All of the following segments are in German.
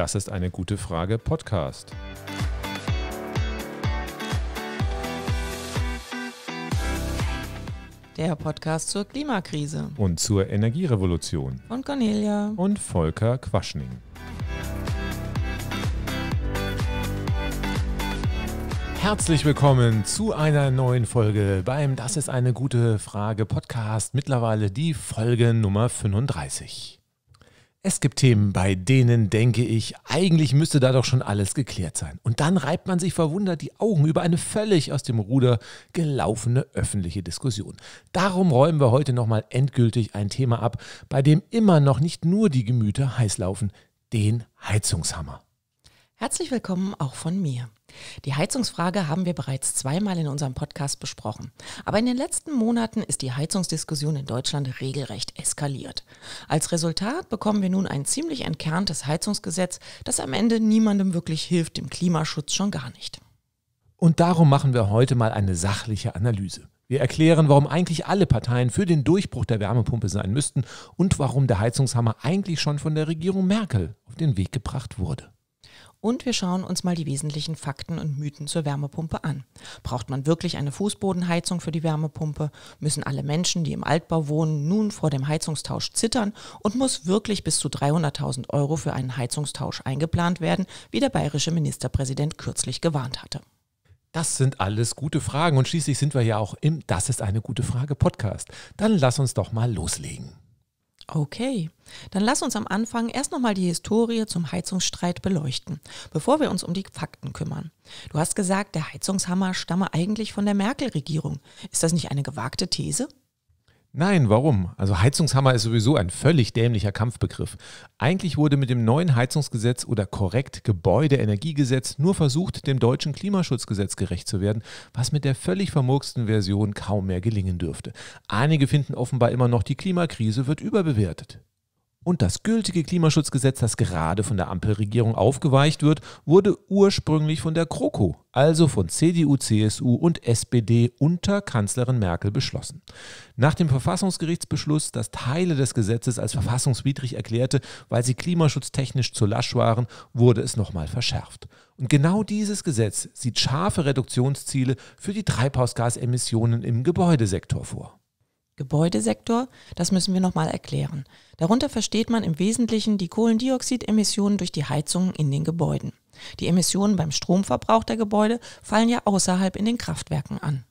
Das ist eine gute Frage Podcast. Der Podcast zur Klimakrise und zur Energierevolution Und Cornelia und Volker Quaschning. Herzlich willkommen zu einer neuen Folge beim Das ist eine gute Frage Podcast. Mittlerweile die Folge Nummer 35. Es gibt Themen, bei denen denke ich, eigentlich müsste da doch schon alles geklärt sein. Und dann reibt man sich verwundert die Augen über eine völlig aus dem Ruder gelaufene öffentliche Diskussion. Darum räumen wir heute nochmal endgültig ein Thema ab, bei dem immer noch nicht nur die Gemüter heiß laufen, den Heizungshammer. Herzlich willkommen auch von mir. Die Heizungsfrage haben wir bereits zweimal in unserem Podcast besprochen. Aber in den letzten Monaten ist die Heizungsdiskussion in Deutschland regelrecht eskaliert. Als Resultat bekommen wir nun ein ziemlich entkerntes Heizungsgesetz, das am Ende niemandem wirklich hilft, dem Klimaschutz schon gar nicht. Und darum machen wir heute mal eine sachliche Analyse. Wir erklären, warum eigentlich alle Parteien für den Durchbruch der Wärmepumpe sein müssten und warum der Heizungshammer eigentlich schon von der Regierung Merkel auf den Weg gebracht wurde. Und wir schauen uns mal die wesentlichen Fakten und Mythen zur Wärmepumpe an. Braucht man wirklich eine Fußbodenheizung für die Wärmepumpe? Müssen alle Menschen, die im Altbau wohnen, nun vor dem Heizungstausch zittern? Und muss wirklich bis zu 300.000 Euro für einen Heizungstausch eingeplant werden, wie der bayerische Ministerpräsident kürzlich gewarnt hatte? Das sind alles gute Fragen und schließlich sind wir ja auch im Das ist eine gute Frage Podcast. Dann lass uns doch mal loslegen. Okay, dann lass uns am Anfang erst nochmal die Historie zum Heizungsstreit beleuchten, bevor wir uns um die Fakten kümmern. Du hast gesagt, der Heizungshammer stamme eigentlich von der Merkel-Regierung. Ist das nicht eine gewagte These? Nein, warum? Also Heizungshammer ist sowieso ein völlig dämlicher Kampfbegriff. Eigentlich wurde mit dem neuen Heizungsgesetz oder korrekt Gebäudeenergiegesetz nur versucht, dem deutschen Klimaschutzgesetz gerecht zu werden, was mit der völlig vermurksten Version kaum mehr gelingen dürfte. Einige finden offenbar immer noch, die Klimakrise wird überbewertet. Und das gültige Klimaschutzgesetz, das gerade von der Ampelregierung aufgeweicht wird, wurde ursprünglich von der Kroko, also von CDU, CSU und SPD unter Kanzlerin Merkel beschlossen. Nach dem Verfassungsgerichtsbeschluss, das Teile des Gesetzes als verfassungswidrig erklärte, weil sie klimaschutztechnisch zu lasch waren, wurde es nochmal verschärft. Und genau dieses Gesetz sieht scharfe Reduktionsziele für die Treibhausgasemissionen im Gebäudesektor vor. Gebäudesektor, das müssen wir nochmal erklären. Darunter versteht man im Wesentlichen die Kohlendioxidemissionen durch die Heizungen in den Gebäuden. Die Emissionen beim Stromverbrauch der Gebäude fallen ja außerhalb in den Kraftwerken an.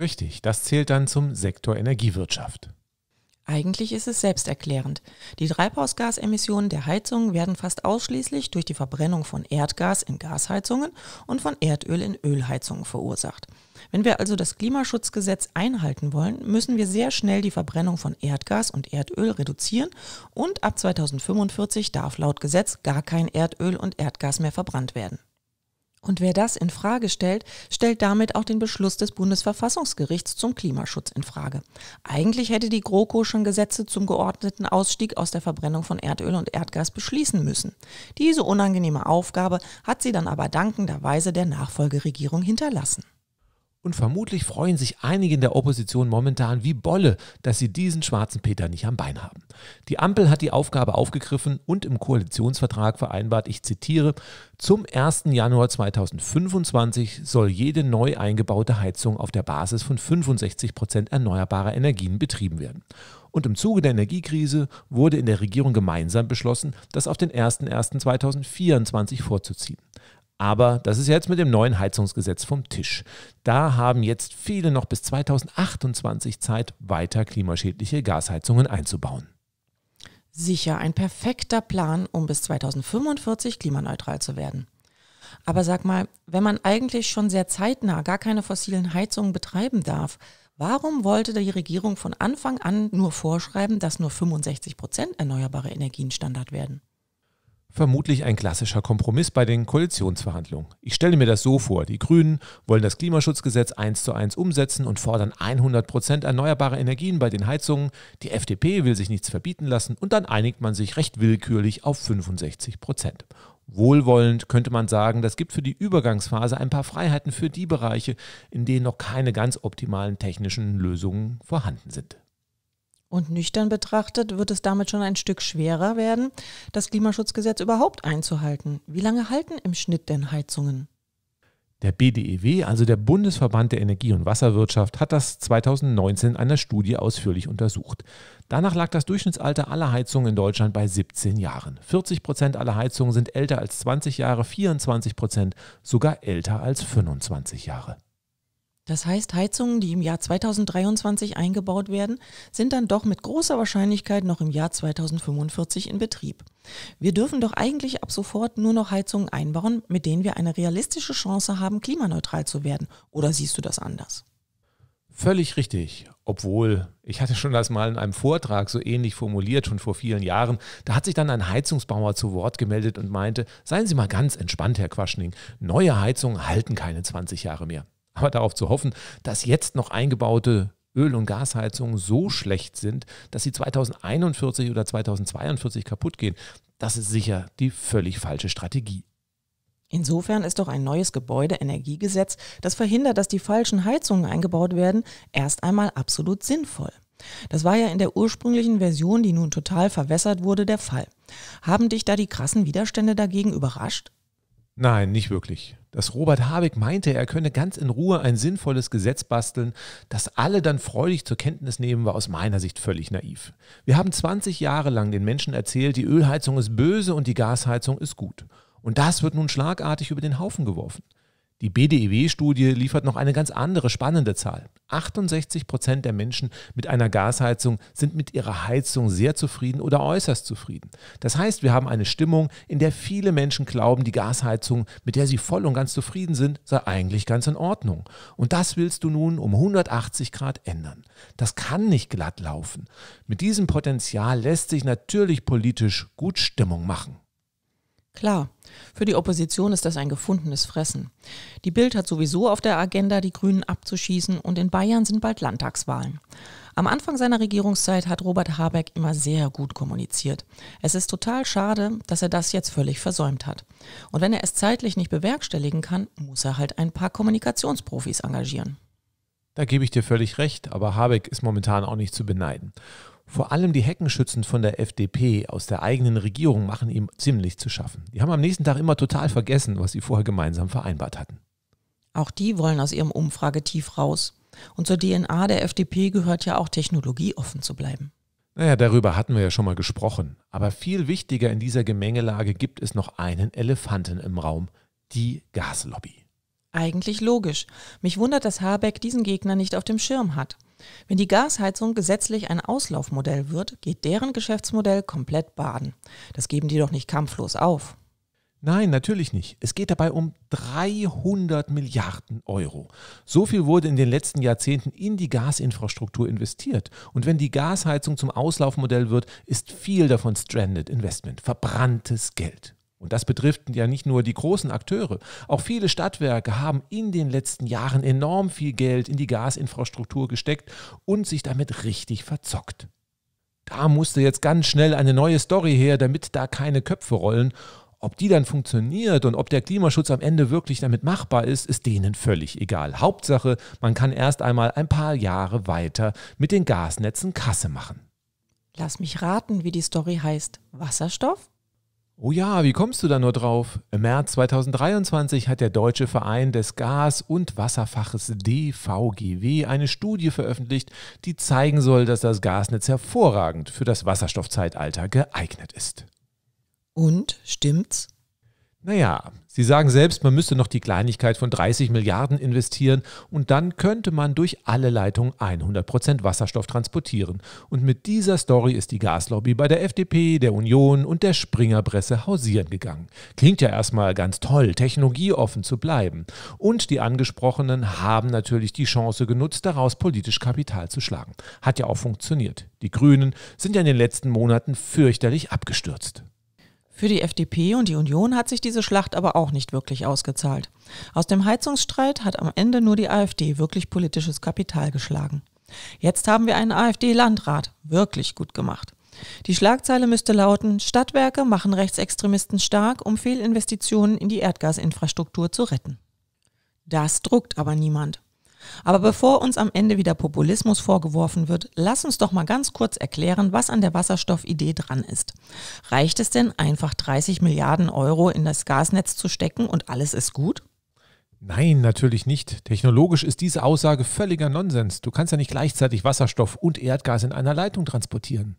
Richtig, das zählt dann zum Sektor Energiewirtschaft. Eigentlich ist es selbsterklärend. Die Treibhausgasemissionen der Heizungen werden fast ausschließlich durch die Verbrennung von Erdgas in Gasheizungen und von Erdöl in Ölheizungen verursacht. Wenn wir also das Klimaschutzgesetz einhalten wollen, müssen wir sehr schnell die Verbrennung von Erdgas und Erdöl reduzieren und ab 2045 darf laut Gesetz gar kein Erdöl und Erdgas mehr verbrannt werden. Und wer das in Frage stellt, stellt damit auch den Beschluss des Bundesverfassungsgerichts zum Klimaschutz in Frage. Eigentlich hätte die GroKo schon Gesetze zum geordneten Ausstieg aus der Verbrennung von Erdöl und Erdgas beschließen müssen. Diese unangenehme Aufgabe hat sie dann aber dankenderweise der Nachfolgeregierung hinterlassen. Und vermutlich freuen sich einige in der Opposition momentan wie Bolle, dass sie diesen schwarzen Peter nicht am Bein haben. Die Ampel hat die Aufgabe aufgegriffen und im Koalitionsvertrag vereinbart, ich zitiere, zum 1. Januar 2025 soll jede neu eingebaute Heizung auf der Basis von 65 Prozent erneuerbarer Energien betrieben werden. Und im Zuge der Energiekrise wurde in der Regierung gemeinsam beschlossen, das auf den 01.01.2024 vorzuziehen. Aber das ist jetzt mit dem neuen Heizungsgesetz vom Tisch. Da haben jetzt viele noch bis 2028 Zeit, weiter klimaschädliche Gasheizungen einzubauen. Sicher ein perfekter Plan, um bis 2045 klimaneutral zu werden. Aber sag mal, wenn man eigentlich schon sehr zeitnah gar keine fossilen Heizungen betreiben darf, warum wollte die Regierung von Anfang an nur vorschreiben, dass nur 65 Prozent erneuerbare Energien Standard werden? Vermutlich ein klassischer Kompromiss bei den Koalitionsverhandlungen. Ich stelle mir das so vor. Die Grünen wollen das Klimaschutzgesetz eins zu eins umsetzen und fordern 100 Prozent erneuerbare Energien bei den Heizungen. Die FDP will sich nichts verbieten lassen und dann einigt man sich recht willkürlich auf 65 Prozent. Wohlwollend könnte man sagen, das gibt für die Übergangsphase ein paar Freiheiten für die Bereiche, in denen noch keine ganz optimalen technischen Lösungen vorhanden sind. Und nüchtern betrachtet wird es damit schon ein Stück schwerer werden, das Klimaschutzgesetz überhaupt einzuhalten. Wie lange halten im Schnitt denn Heizungen? Der BDEW, also der Bundesverband der Energie- und Wasserwirtschaft, hat das 2019 in einer Studie ausführlich untersucht. Danach lag das Durchschnittsalter aller Heizungen in Deutschland bei 17 Jahren. 40 Prozent aller Heizungen sind älter als 20 Jahre, 24 Prozent sogar älter als 25 Jahre. Das heißt, Heizungen, die im Jahr 2023 eingebaut werden, sind dann doch mit großer Wahrscheinlichkeit noch im Jahr 2045 in Betrieb. Wir dürfen doch eigentlich ab sofort nur noch Heizungen einbauen, mit denen wir eine realistische Chance haben, klimaneutral zu werden. Oder siehst du das anders? Völlig richtig. Obwohl, ich hatte schon das mal in einem Vortrag so ähnlich formuliert, schon vor vielen Jahren. Da hat sich dann ein Heizungsbauer zu Wort gemeldet und meinte, seien Sie mal ganz entspannt, Herr Quaschning. Neue Heizungen halten keine 20 Jahre mehr. Aber darauf zu hoffen, dass jetzt noch eingebaute Öl- und Gasheizungen so schlecht sind, dass sie 2041 oder 2042 kaputt gehen, das ist sicher die völlig falsche Strategie. Insofern ist doch ein neues Gebäudeenergiegesetz, das verhindert, dass die falschen Heizungen eingebaut werden, erst einmal absolut sinnvoll. Das war ja in der ursprünglichen Version, die nun total verwässert wurde, der Fall. Haben dich da die krassen Widerstände dagegen überrascht? Nein, nicht wirklich. Dass Robert Habeck meinte, er könne ganz in Ruhe ein sinnvolles Gesetz basteln, das alle dann freudig zur Kenntnis nehmen, war aus meiner Sicht völlig naiv. Wir haben 20 Jahre lang den Menschen erzählt, die Ölheizung ist böse und die Gasheizung ist gut. Und das wird nun schlagartig über den Haufen geworfen. Die BDEW-Studie liefert noch eine ganz andere spannende Zahl. 68 Prozent der Menschen mit einer Gasheizung sind mit ihrer Heizung sehr zufrieden oder äußerst zufrieden. Das heißt, wir haben eine Stimmung, in der viele Menschen glauben, die Gasheizung, mit der sie voll und ganz zufrieden sind, sei eigentlich ganz in Ordnung. Und das willst du nun um 180 Grad ändern. Das kann nicht glatt laufen. Mit diesem Potenzial lässt sich natürlich politisch gut Stimmung machen. Klar, für die Opposition ist das ein gefundenes Fressen. Die Bild hat sowieso auf der Agenda, die Grünen abzuschießen und in Bayern sind bald Landtagswahlen. Am Anfang seiner Regierungszeit hat Robert Habeck immer sehr gut kommuniziert. Es ist total schade, dass er das jetzt völlig versäumt hat. Und wenn er es zeitlich nicht bewerkstelligen kann, muss er halt ein paar Kommunikationsprofis engagieren. Da gebe ich dir völlig recht, aber Habeck ist momentan auch nicht zu beneiden. Vor allem die Heckenschützen von der FDP aus der eigenen Regierung machen ihm ziemlich zu schaffen. Die haben am nächsten Tag immer total vergessen, was sie vorher gemeinsam vereinbart hatten. Auch die wollen aus ihrem Umfragetief raus. Und zur DNA der FDP gehört ja auch technologieoffen zu bleiben. Naja, darüber hatten wir ja schon mal gesprochen. Aber viel wichtiger in dieser Gemengelage gibt es noch einen Elefanten im Raum, die Gaslobby. Eigentlich logisch. Mich wundert, dass Habeck diesen Gegner nicht auf dem Schirm hat. Wenn die Gasheizung gesetzlich ein Auslaufmodell wird, geht deren Geschäftsmodell komplett baden. Das geben die doch nicht kampflos auf. Nein, natürlich nicht. Es geht dabei um 300 Milliarden Euro. So viel wurde in den letzten Jahrzehnten in die Gasinfrastruktur investiert. Und wenn die Gasheizung zum Auslaufmodell wird, ist viel davon Stranded Investment, verbranntes Geld. Und das betrifft ja nicht nur die großen Akteure. Auch viele Stadtwerke haben in den letzten Jahren enorm viel Geld in die Gasinfrastruktur gesteckt und sich damit richtig verzockt. Da musste jetzt ganz schnell eine neue Story her, damit da keine Köpfe rollen. Ob die dann funktioniert und ob der Klimaschutz am Ende wirklich damit machbar ist, ist denen völlig egal. Hauptsache, man kann erst einmal ein paar Jahre weiter mit den Gasnetzen Kasse machen. Lass mich raten, wie die Story heißt. Wasserstoff? Oh ja, wie kommst du da nur drauf? Im März 2023 hat der Deutsche Verein des Gas- und Wasserfaches DVGW eine Studie veröffentlicht, die zeigen soll, dass das Gasnetz hervorragend für das Wasserstoffzeitalter geeignet ist. Und stimmt's? Naja, Sie sagen selbst, man müsste noch die Kleinigkeit von 30 Milliarden investieren und dann könnte man durch alle Leitungen 100 Prozent Wasserstoff transportieren. Und mit dieser Story ist die Gaslobby bei der FDP, der Union und der Springerpresse hausieren gegangen. Klingt ja erstmal ganz toll, technologieoffen zu bleiben. Und die Angesprochenen haben natürlich die Chance genutzt, daraus politisch Kapital zu schlagen. Hat ja auch funktioniert. Die Grünen sind ja in den letzten Monaten fürchterlich abgestürzt. Für die FDP und die Union hat sich diese Schlacht aber auch nicht wirklich ausgezahlt. Aus dem Heizungsstreit hat am Ende nur die AfD wirklich politisches Kapital geschlagen. Jetzt haben wir einen AfD-Landrat. Wirklich gut gemacht. Die Schlagzeile müsste lauten, Stadtwerke machen Rechtsextremisten stark, um Fehlinvestitionen in die Erdgasinfrastruktur zu retten. Das druckt aber niemand. Aber bevor uns am Ende wieder Populismus vorgeworfen wird, lass uns doch mal ganz kurz erklären, was an der Wasserstoffidee dran ist. Reicht es denn, einfach 30 Milliarden Euro in das Gasnetz zu stecken und alles ist gut? Nein, natürlich nicht. Technologisch ist diese Aussage völliger Nonsens. Du kannst ja nicht gleichzeitig Wasserstoff und Erdgas in einer Leitung transportieren.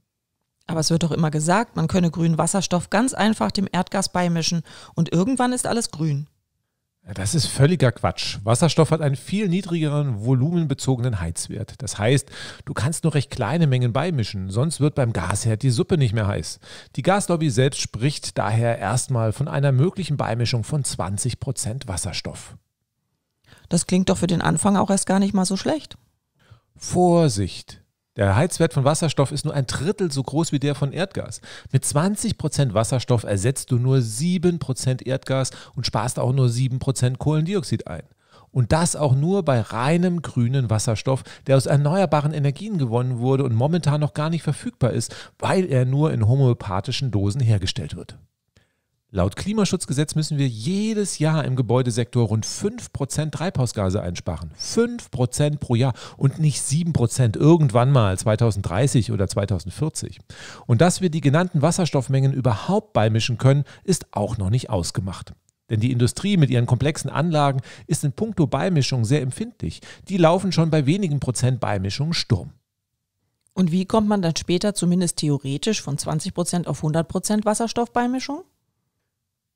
Aber es wird doch immer gesagt, man könne grünen Wasserstoff ganz einfach dem Erdgas beimischen und irgendwann ist alles grün. Das ist völliger Quatsch. Wasserstoff hat einen viel niedrigeren volumenbezogenen Heizwert. Das heißt, du kannst nur recht kleine Mengen beimischen, sonst wird beim Gasherd die Suppe nicht mehr heiß. Die Gaslobby selbst spricht daher erstmal von einer möglichen Beimischung von 20% Wasserstoff. Das klingt doch für den Anfang auch erst gar nicht mal so schlecht. Vorsicht! Der Heizwert von Wasserstoff ist nur ein Drittel so groß wie der von Erdgas. Mit 20% Wasserstoff ersetzt du nur 7% Erdgas und sparst auch nur 7% Kohlendioxid ein. Und das auch nur bei reinem grünen Wasserstoff, der aus erneuerbaren Energien gewonnen wurde und momentan noch gar nicht verfügbar ist, weil er nur in homöopathischen Dosen hergestellt wird. Laut Klimaschutzgesetz müssen wir jedes Jahr im Gebäudesektor rund 5% Treibhausgase einsparen. 5% pro Jahr und nicht 7% irgendwann mal 2030 oder 2040. Und dass wir die genannten Wasserstoffmengen überhaupt beimischen können, ist auch noch nicht ausgemacht. Denn die Industrie mit ihren komplexen Anlagen ist in puncto Beimischung sehr empfindlich. Die laufen schon bei wenigen Prozent Beimischung Sturm. Und wie kommt man dann später zumindest theoretisch von 20 auf 100 Wasserstoffbeimischung?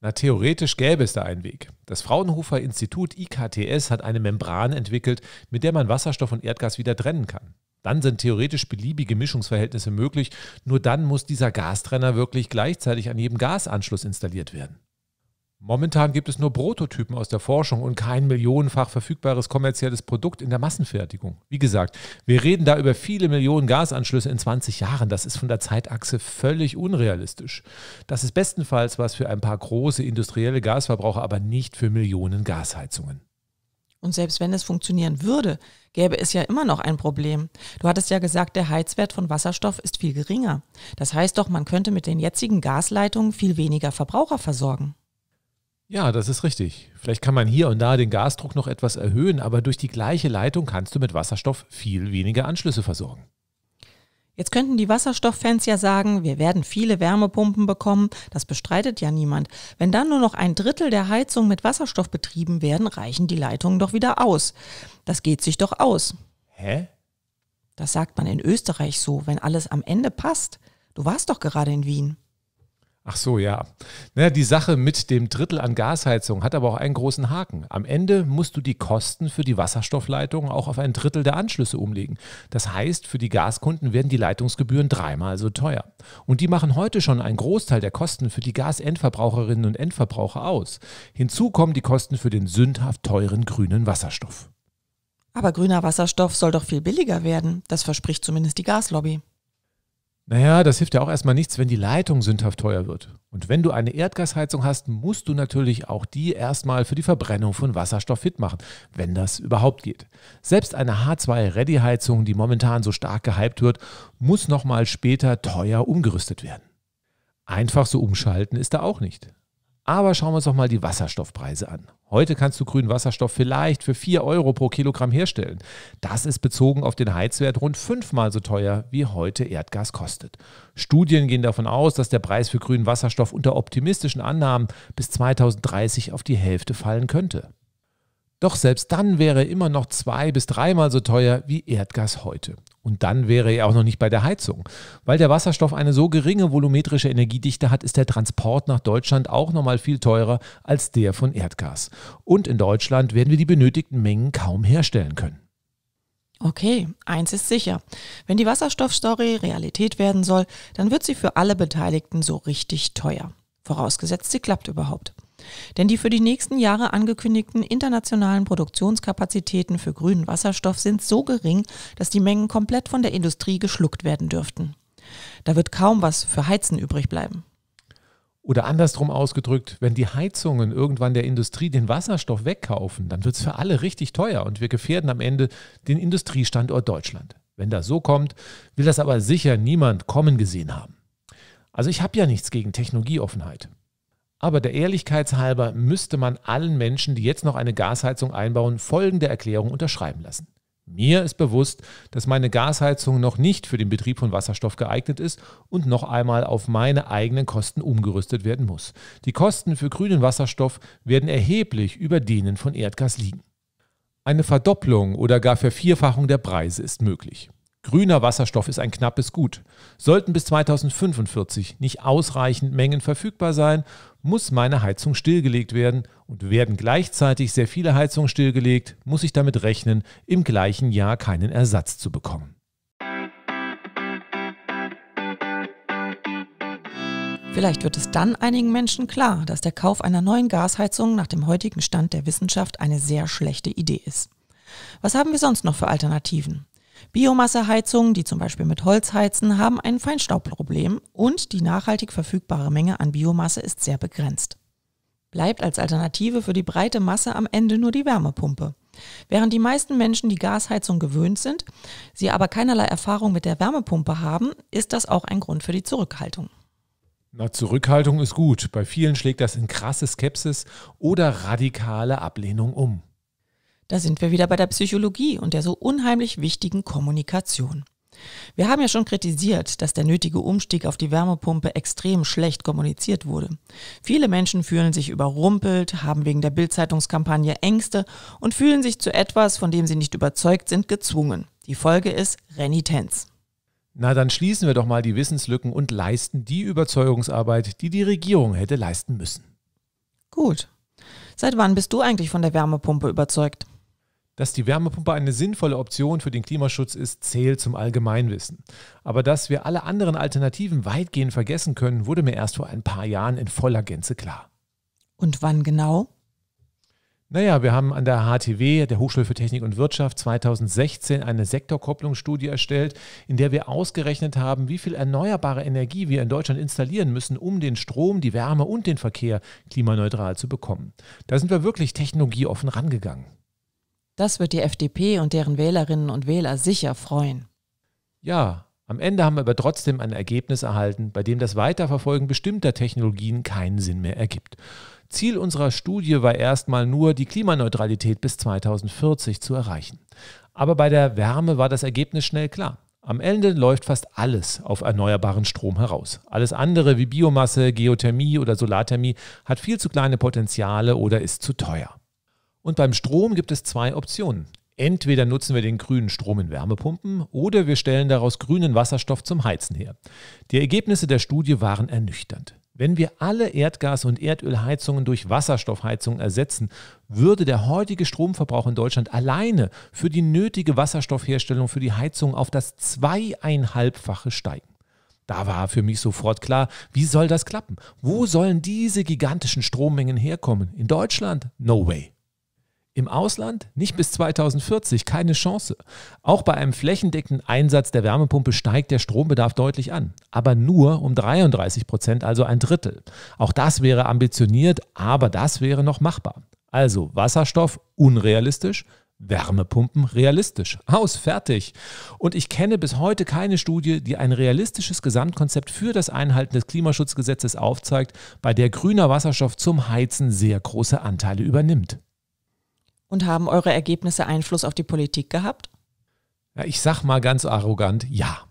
Na, theoretisch gäbe es da einen Weg. Das Fraunhofer Institut IKTS hat eine Membran entwickelt, mit der man Wasserstoff und Erdgas wieder trennen kann. Dann sind theoretisch beliebige Mischungsverhältnisse möglich, nur dann muss dieser Gastrenner wirklich gleichzeitig an jedem Gasanschluss installiert werden. Momentan gibt es nur Prototypen aus der Forschung und kein millionenfach verfügbares kommerzielles Produkt in der Massenfertigung. Wie gesagt, wir reden da über viele Millionen Gasanschlüsse in 20 Jahren. Das ist von der Zeitachse völlig unrealistisch. Das ist bestenfalls was für ein paar große industrielle Gasverbraucher, aber nicht für Millionen Gasheizungen. Und selbst wenn es funktionieren würde, gäbe es ja immer noch ein Problem. Du hattest ja gesagt, der Heizwert von Wasserstoff ist viel geringer. Das heißt doch, man könnte mit den jetzigen Gasleitungen viel weniger Verbraucher versorgen. Ja, das ist richtig. Vielleicht kann man hier und da den Gasdruck noch etwas erhöhen, aber durch die gleiche Leitung kannst du mit Wasserstoff viel weniger Anschlüsse versorgen. Jetzt könnten die Wasserstofffans ja sagen, wir werden viele Wärmepumpen bekommen, das bestreitet ja niemand. Wenn dann nur noch ein Drittel der Heizung mit Wasserstoff betrieben werden, reichen die Leitungen doch wieder aus. Das geht sich doch aus. Hä? Das sagt man in Österreich so, wenn alles am Ende passt. Du warst doch gerade in Wien. Ach so, ja. Naja, die Sache mit dem Drittel an Gasheizung hat aber auch einen großen Haken. Am Ende musst du die Kosten für die Wasserstoffleitung auch auf ein Drittel der Anschlüsse umlegen. Das heißt, für die Gaskunden werden die Leitungsgebühren dreimal so teuer. Und die machen heute schon einen Großteil der Kosten für die Gasendverbraucherinnen und Endverbraucher aus. Hinzu kommen die Kosten für den sündhaft teuren grünen Wasserstoff. Aber grüner Wasserstoff soll doch viel billiger werden. Das verspricht zumindest die Gaslobby. Naja, das hilft ja auch erstmal nichts, wenn die Leitung sündhaft teuer wird. Und wenn du eine Erdgasheizung hast, musst du natürlich auch die erstmal für die Verbrennung von Wasserstoff fit machen, wenn das überhaupt geht. Selbst eine H2-Ready-Heizung, die momentan so stark gehypt wird, muss nochmal später teuer umgerüstet werden. Einfach so umschalten ist da auch nicht. Aber schauen wir uns doch mal die Wasserstoffpreise an. Heute kannst du grünen Wasserstoff vielleicht für 4 Euro pro Kilogramm herstellen. Das ist bezogen auf den Heizwert rund fünfmal so teuer, wie heute Erdgas kostet. Studien gehen davon aus, dass der Preis für grünen Wasserstoff unter optimistischen Annahmen bis 2030 auf die Hälfte fallen könnte. Doch selbst dann wäre er immer noch zwei bis dreimal so teuer wie Erdgas heute. Und dann wäre er auch noch nicht bei der Heizung. Weil der Wasserstoff eine so geringe volumetrische Energiedichte hat, ist der Transport nach Deutschland auch nochmal viel teurer als der von Erdgas. Und in Deutschland werden wir die benötigten Mengen kaum herstellen können. Okay, eins ist sicher. Wenn die Wasserstoffstory Realität werden soll, dann wird sie für alle Beteiligten so richtig teuer. Vorausgesetzt, sie klappt überhaupt. Denn die für die nächsten Jahre angekündigten internationalen Produktionskapazitäten für grünen Wasserstoff sind so gering, dass die Mengen komplett von der Industrie geschluckt werden dürften. Da wird kaum was für Heizen übrig bleiben. Oder andersrum ausgedrückt, wenn die Heizungen irgendwann der Industrie den Wasserstoff wegkaufen, dann wird es für alle richtig teuer und wir gefährden am Ende den Industriestandort Deutschland. Wenn das so kommt, will das aber sicher niemand kommen gesehen haben. Also ich habe ja nichts gegen Technologieoffenheit. Aber der Ehrlichkeitshalber müsste man allen Menschen, die jetzt noch eine Gasheizung einbauen, folgende Erklärung unterschreiben lassen. Mir ist bewusst, dass meine Gasheizung noch nicht für den Betrieb von Wasserstoff geeignet ist und noch einmal auf meine eigenen Kosten umgerüstet werden muss. Die Kosten für grünen Wasserstoff werden erheblich über denen von Erdgas liegen. Eine Verdopplung oder gar Vervierfachung der Preise ist möglich. Grüner Wasserstoff ist ein knappes Gut. Sollten bis 2045 nicht ausreichend Mengen verfügbar sein, muss meine Heizung stillgelegt werden und werden gleichzeitig sehr viele Heizungen stillgelegt, muss ich damit rechnen, im gleichen Jahr keinen Ersatz zu bekommen. Vielleicht wird es dann einigen Menschen klar, dass der Kauf einer neuen Gasheizung nach dem heutigen Stand der Wissenschaft eine sehr schlechte Idee ist. Was haben wir sonst noch für Alternativen? Biomasseheizungen, die zum Beispiel mit Holz heizen, haben ein Feinstaubproblem und die nachhaltig verfügbare Menge an Biomasse ist sehr begrenzt. Bleibt als Alternative für die breite Masse am Ende nur die Wärmepumpe. Während die meisten Menschen die Gasheizung gewöhnt sind, sie aber keinerlei Erfahrung mit der Wärmepumpe haben, ist das auch ein Grund für die Zurückhaltung. Na, Zurückhaltung ist gut. Bei vielen schlägt das in krasse Skepsis oder radikale Ablehnung um. Da sind wir wieder bei der Psychologie und der so unheimlich wichtigen Kommunikation. Wir haben ja schon kritisiert, dass der nötige Umstieg auf die Wärmepumpe extrem schlecht kommuniziert wurde. Viele Menschen fühlen sich überrumpelt, haben wegen der Bildzeitungskampagne Ängste und fühlen sich zu etwas, von dem sie nicht überzeugt sind, gezwungen. Die Folge ist Renitenz. Na, dann schließen wir doch mal die Wissenslücken und leisten die Überzeugungsarbeit, die die Regierung hätte leisten müssen. Gut. Seit wann bist du eigentlich von der Wärmepumpe überzeugt? Dass die Wärmepumpe eine sinnvolle Option für den Klimaschutz ist, zählt zum Allgemeinwissen. Aber dass wir alle anderen Alternativen weitgehend vergessen können, wurde mir erst vor ein paar Jahren in voller Gänze klar. Und wann genau? Naja, wir haben an der HTW, der Hochschule für Technik und Wirtschaft, 2016 eine Sektorkopplungsstudie erstellt, in der wir ausgerechnet haben, wie viel erneuerbare Energie wir in Deutschland installieren müssen, um den Strom, die Wärme und den Verkehr klimaneutral zu bekommen. Da sind wir wirklich technologieoffen rangegangen. Das wird die FDP und deren Wählerinnen und Wähler sicher freuen. Ja, am Ende haben wir aber trotzdem ein Ergebnis erhalten, bei dem das Weiterverfolgen bestimmter Technologien keinen Sinn mehr ergibt. Ziel unserer Studie war erstmal nur, die Klimaneutralität bis 2040 zu erreichen. Aber bei der Wärme war das Ergebnis schnell klar. Am Ende läuft fast alles auf erneuerbaren Strom heraus. Alles andere wie Biomasse, Geothermie oder Solarthermie hat viel zu kleine Potenziale oder ist zu teuer. Und beim Strom gibt es zwei Optionen. Entweder nutzen wir den grünen Strom in Wärmepumpen oder wir stellen daraus grünen Wasserstoff zum Heizen her. Die Ergebnisse der Studie waren ernüchternd. Wenn wir alle Erdgas- und Erdölheizungen durch Wasserstoffheizungen ersetzen, würde der heutige Stromverbrauch in Deutschland alleine für die nötige Wasserstoffherstellung für die Heizung auf das zweieinhalbfache steigen. Da war für mich sofort klar, wie soll das klappen? Wo sollen diese gigantischen Strommengen herkommen? In Deutschland? No way. Im Ausland nicht bis 2040, keine Chance. Auch bei einem flächendeckenden Einsatz der Wärmepumpe steigt der Strombedarf deutlich an, aber nur um 33 Prozent, also ein Drittel. Auch das wäre ambitioniert, aber das wäre noch machbar. Also Wasserstoff unrealistisch, Wärmepumpen realistisch. Aus, fertig. Und ich kenne bis heute keine Studie, die ein realistisches Gesamtkonzept für das Einhalten des Klimaschutzgesetzes aufzeigt, bei der grüner Wasserstoff zum Heizen sehr große Anteile übernimmt. Und haben eure Ergebnisse Einfluss auf die Politik gehabt? Ja, ich sag mal ganz arrogant, ja.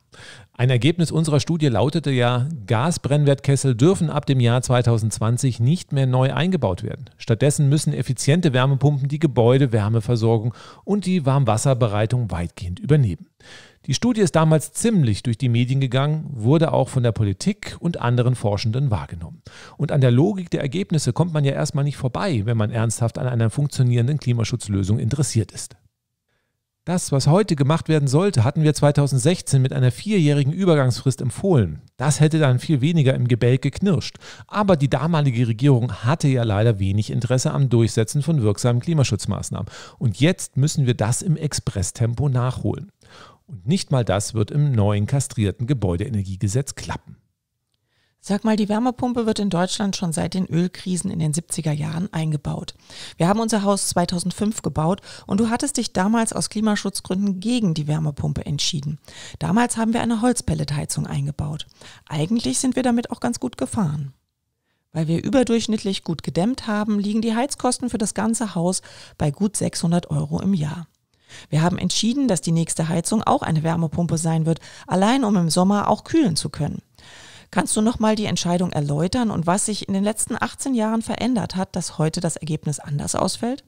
Ein Ergebnis unserer Studie lautete ja, Gasbrennwertkessel dürfen ab dem Jahr 2020 nicht mehr neu eingebaut werden. Stattdessen müssen effiziente Wärmepumpen die Gebäudewärmeversorgung und die Warmwasserbereitung weitgehend übernehmen. Die Studie ist damals ziemlich durch die Medien gegangen, wurde auch von der Politik und anderen Forschenden wahrgenommen. Und an der Logik der Ergebnisse kommt man ja erstmal nicht vorbei, wenn man ernsthaft an einer funktionierenden Klimaschutzlösung interessiert ist. Das, was heute gemacht werden sollte, hatten wir 2016 mit einer vierjährigen Übergangsfrist empfohlen. Das hätte dann viel weniger im Gebälk geknirscht. Aber die damalige Regierung hatte ja leider wenig Interesse am Durchsetzen von wirksamen Klimaschutzmaßnahmen. Und jetzt müssen wir das im Expresstempo nachholen. Und nicht mal das wird im neuen kastrierten Gebäudeenergiegesetz klappen. Sag mal, die Wärmepumpe wird in Deutschland schon seit den Ölkrisen in den 70er Jahren eingebaut. Wir haben unser Haus 2005 gebaut und du hattest dich damals aus Klimaschutzgründen gegen die Wärmepumpe entschieden. Damals haben wir eine Holzpelletheizung eingebaut. Eigentlich sind wir damit auch ganz gut gefahren. Weil wir überdurchschnittlich gut gedämmt haben, liegen die Heizkosten für das ganze Haus bei gut 600 Euro im Jahr. Wir haben entschieden, dass die nächste Heizung auch eine Wärmepumpe sein wird, allein um im Sommer auch kühlen zu können. Kannst du nochmal die Entscheidung erläutern und was sich in den letzten 18 Jahren verändert hat, dass heute das Ergebnis anders ausfällt?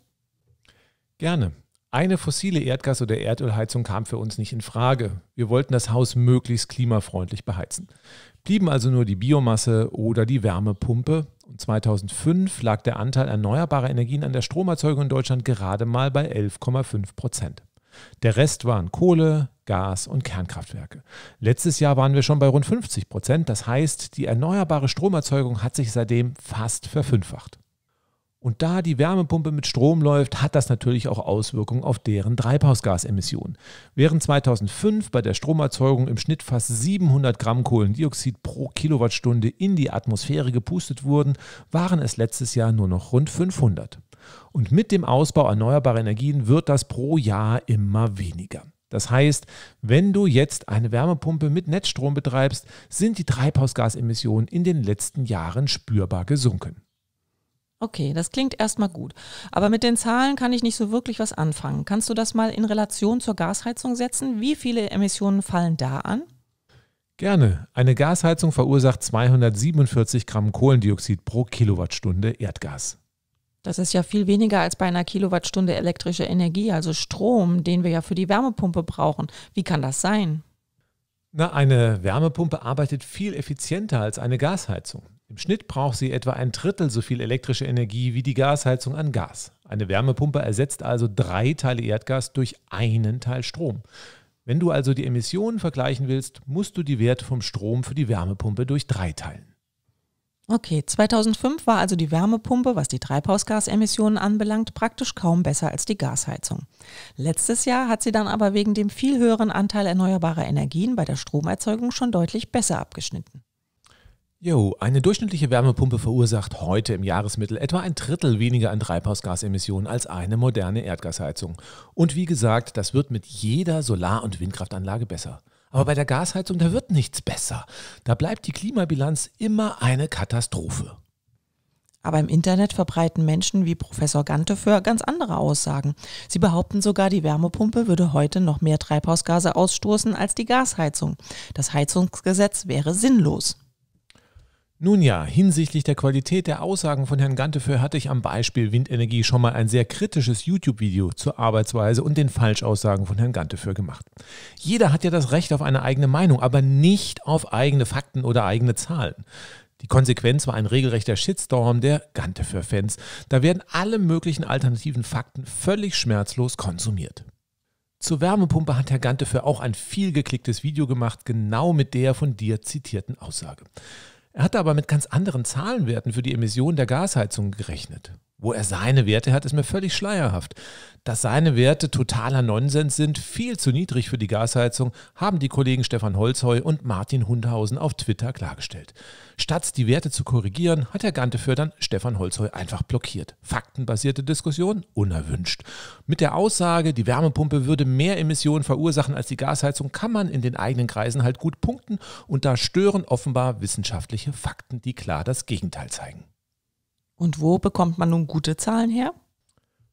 Gerne. Eine fossile Erdgas- oder Erdölheizung kam für uns nicht in Frage. Wir wollten das Haus möglichst klimafreundlich beheizen. Blieben also nur die Biomasse oder die Wärmepumpe, und 2005 lag der Anteil erneuerbarer Energien an der Stromerzeugung in Deutschland gerade mal bei 11,5 Prozent. Der Rest waren Kohle, Gas und Kernkraftwerke. Letztes Jahr waren wir schon bei rund 50 Prozent. Das heißt, die erneuerbare Stromerzeugung hat sich seitdem fast verfünffacht und da die Wärmepumpe mit Strom läuft, hat das natürlich auch Auswirkungen auf deren Treibhausgasemissionen. Während 2005 bei der Stromerzeugung im Schnitt fast 700 Gramm Kohlendioxid pro Kilowattstunde in die Atmosphäre gepustet wurden, waren es letztes Jahr nur noch rund 500. Und mit dem Ausbau erneuerbarer Energien wird das pro Jahr immer weniger. Das heißt, wenn du jetzt eine Wärmepumpe mit Netzstrom betreibst, sind die Treibhausgasemissionen in den letzten Jahren spürbar gesunken. Okay, das klingt erstmal gut. Aber mit den Zahlen kann ich nicht so wirklich was anfangen. Kannst du das mal in Relation zur Gasheizung setzen? Wie viele Emissionen fallen da an? Gerne. Eine Gasheizung verursacht 247 Gramm Kohlendioxid pro Kilowattstunde Erdgas. Das ist ja viel weniger als bei einer Kilowattstunde elektrische Energie, also Strom, den wir ja für die Wärmepumpe brauchen. Wie kann das sein? Na, eine Wärmepumpe arbeitet viel effizienter als eine Gasheizung. Im Schnitt braucht sie etwa ein Drittel so viel elektrische Energie wie die Gasheizung an Gas. Eine Wärmepumpe ersetzt also drei Teile Erdgas durch einen Teil Strom. Wenn du also die Emissionen vergleichen willst, musst du die Werte vom Strom für die Wärmepumpe durch drei teilen. Okay, 2005 war also die Wärmepumpe, was die Treibhausgasemissionen anbelangt, praktisch kaum besser als die Gasheizung. Letztes Jahr hat sie dann aber wegen dem viel höheren Anteil erneuerbarer Energien bei der Stromerzeugung schon deutlich besser abgeschnitten. Jo, eine durchschnittliche Wärmepumpe verursacht heute im Jahresmittel etwa ein Drittel weniger an Treibhausgasemissionen als eine moderne Erdgasheizung. Und wie gesagt, das wird mit jeder Solar- und Windkraftanlage besser. Aber bei der Gasheizung, da wird nichts besser. Da bleibt die Klimabilanz immer eine Katastrophe. Aber im Internet verbreiten Menschen wie Professor Gante für ganz andere Aussagen. Sie behaupten sogar, die Wärmepumpe würde heute noch mehr Treibhausgase ausstoßen als die Gasheizung. Das Heizungsgesetz wäre sinnlos. Nun ja, hinsichtlich der Qualität der Aussagen von Herrn Ganteföhr hatte ich am Beispiel Windenergie schon mal ein sehr kritisches YouTube-Video zur Arbeitsweise und den Falschaussagen von Herrn Ganteföhr gemacht. Jeder hat ja das Recht auf eine eigene Meinung, aber nicht auf eigene Fakten oder eigene Zahlen. Die Konsequenz war ein regelrechter Shitstorm der Ganteföhr-Fans. Da werden alle möglichen alternativen Fakten völlig schmerzlos konsumiert. Zur Wärmepumpe hat Herr Ganteföhr auch ein vielgeklicktes Video gemacht, genau mit der von dir zitierten Aussage. Er hatte aber mit ganz anderen Zahlenwerten für die Emission der Gasheizung gerechnet. Wo er seine Werte hat, ist mir völlig schleierhaft. Dass seine Werte totaler Nonsens sind, viel zu niedrig für die Gasheizung, haben die Kollegen Stefan Holzheu und Martin Hundhausen auf Twitter klargestellt. Statt die Werte zu korrigieren, hat Herr Ganteför dann Stefan Holzheu einfach blockiert. Faktenbasierte Diskussion unerwünscht. Mit der Aussage, die Wärmepumpe würde mehr Emissionen verursachen als die Gasheizung, kann man in den eigenen Kreisen halt gut punkten und da stören offenbar wissenschaftliche Fakten, die klar das Gegenteil zeigen. Und wo bekommt man nun gute Zahlen her?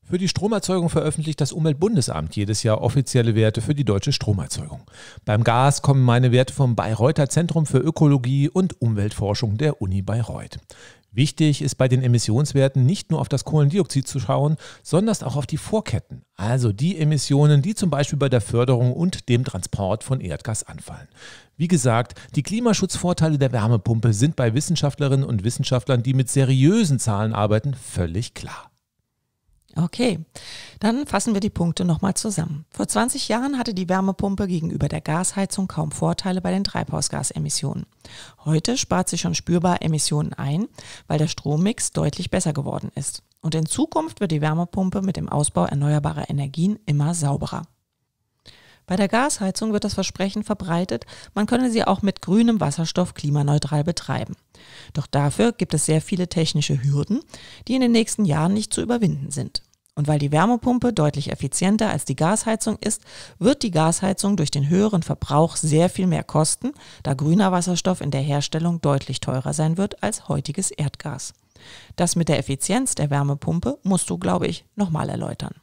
Für die Stromerzeugung veröffentlicht das Umweltbundesamt jedes Jahr offizielle Werte für die deutsche Stromerzeugung. Beim Gas kommen meine Werte vom Bayreuther Zentrum für Ökologie und Umweltforschung der Uni Bayreuth. Wichtig ist bei den Emissionswerten nicht nur auf das Kohlendioxid zu schauen, sondern auch auf die Vorketten, also die Emissionen, die zum Beispiel bei der Förderung und dem Transport von Erdgas anfallen. Wie gesagt, die Klimaschutzvorteile der Wärmepumpe sind bei Wissenschaftlerinnen und Wissenschaftlern, die mit seriösen Zahlen arbeiten, völlig klar. Okay, dann fassen wir die Punkte nochmal zusammen. Vor 20 Jahren hatte die Wärmepumpe gegenüber der Gasheizung kaum Vorteile bei den Treibhausgasemissionen. Heute spart sie schon spürbar Emissionen ein, weil der Strommix deutlich besser geworden ist. Und in Zukunft wird die Wärmepumpe mit dem Ausbau erneuerbarer Energien immer sauberer. Bei der Gasheizung wird das Versprechen verbreitet, man könne sie auch mit grünem Wasserstoff klimaneutral betreiben. Doch dafür gibt es sehr viele technische Hürden, die in den nächsten Jahren nicht zu überwinden sind. Und weil die Wärmepumpe deutlich effizienter als die Gasheizung ist, wird die Gasheizung durch den höheren Verbrauch sehr viel mehr kosten, da grüner Wasserstoff in der Herstellung deutlich teurer sein wird als heutiges Erdgas. Das mit der Effizienz der Wärmepumpe musst du, glaube ich, nochmal erläutern.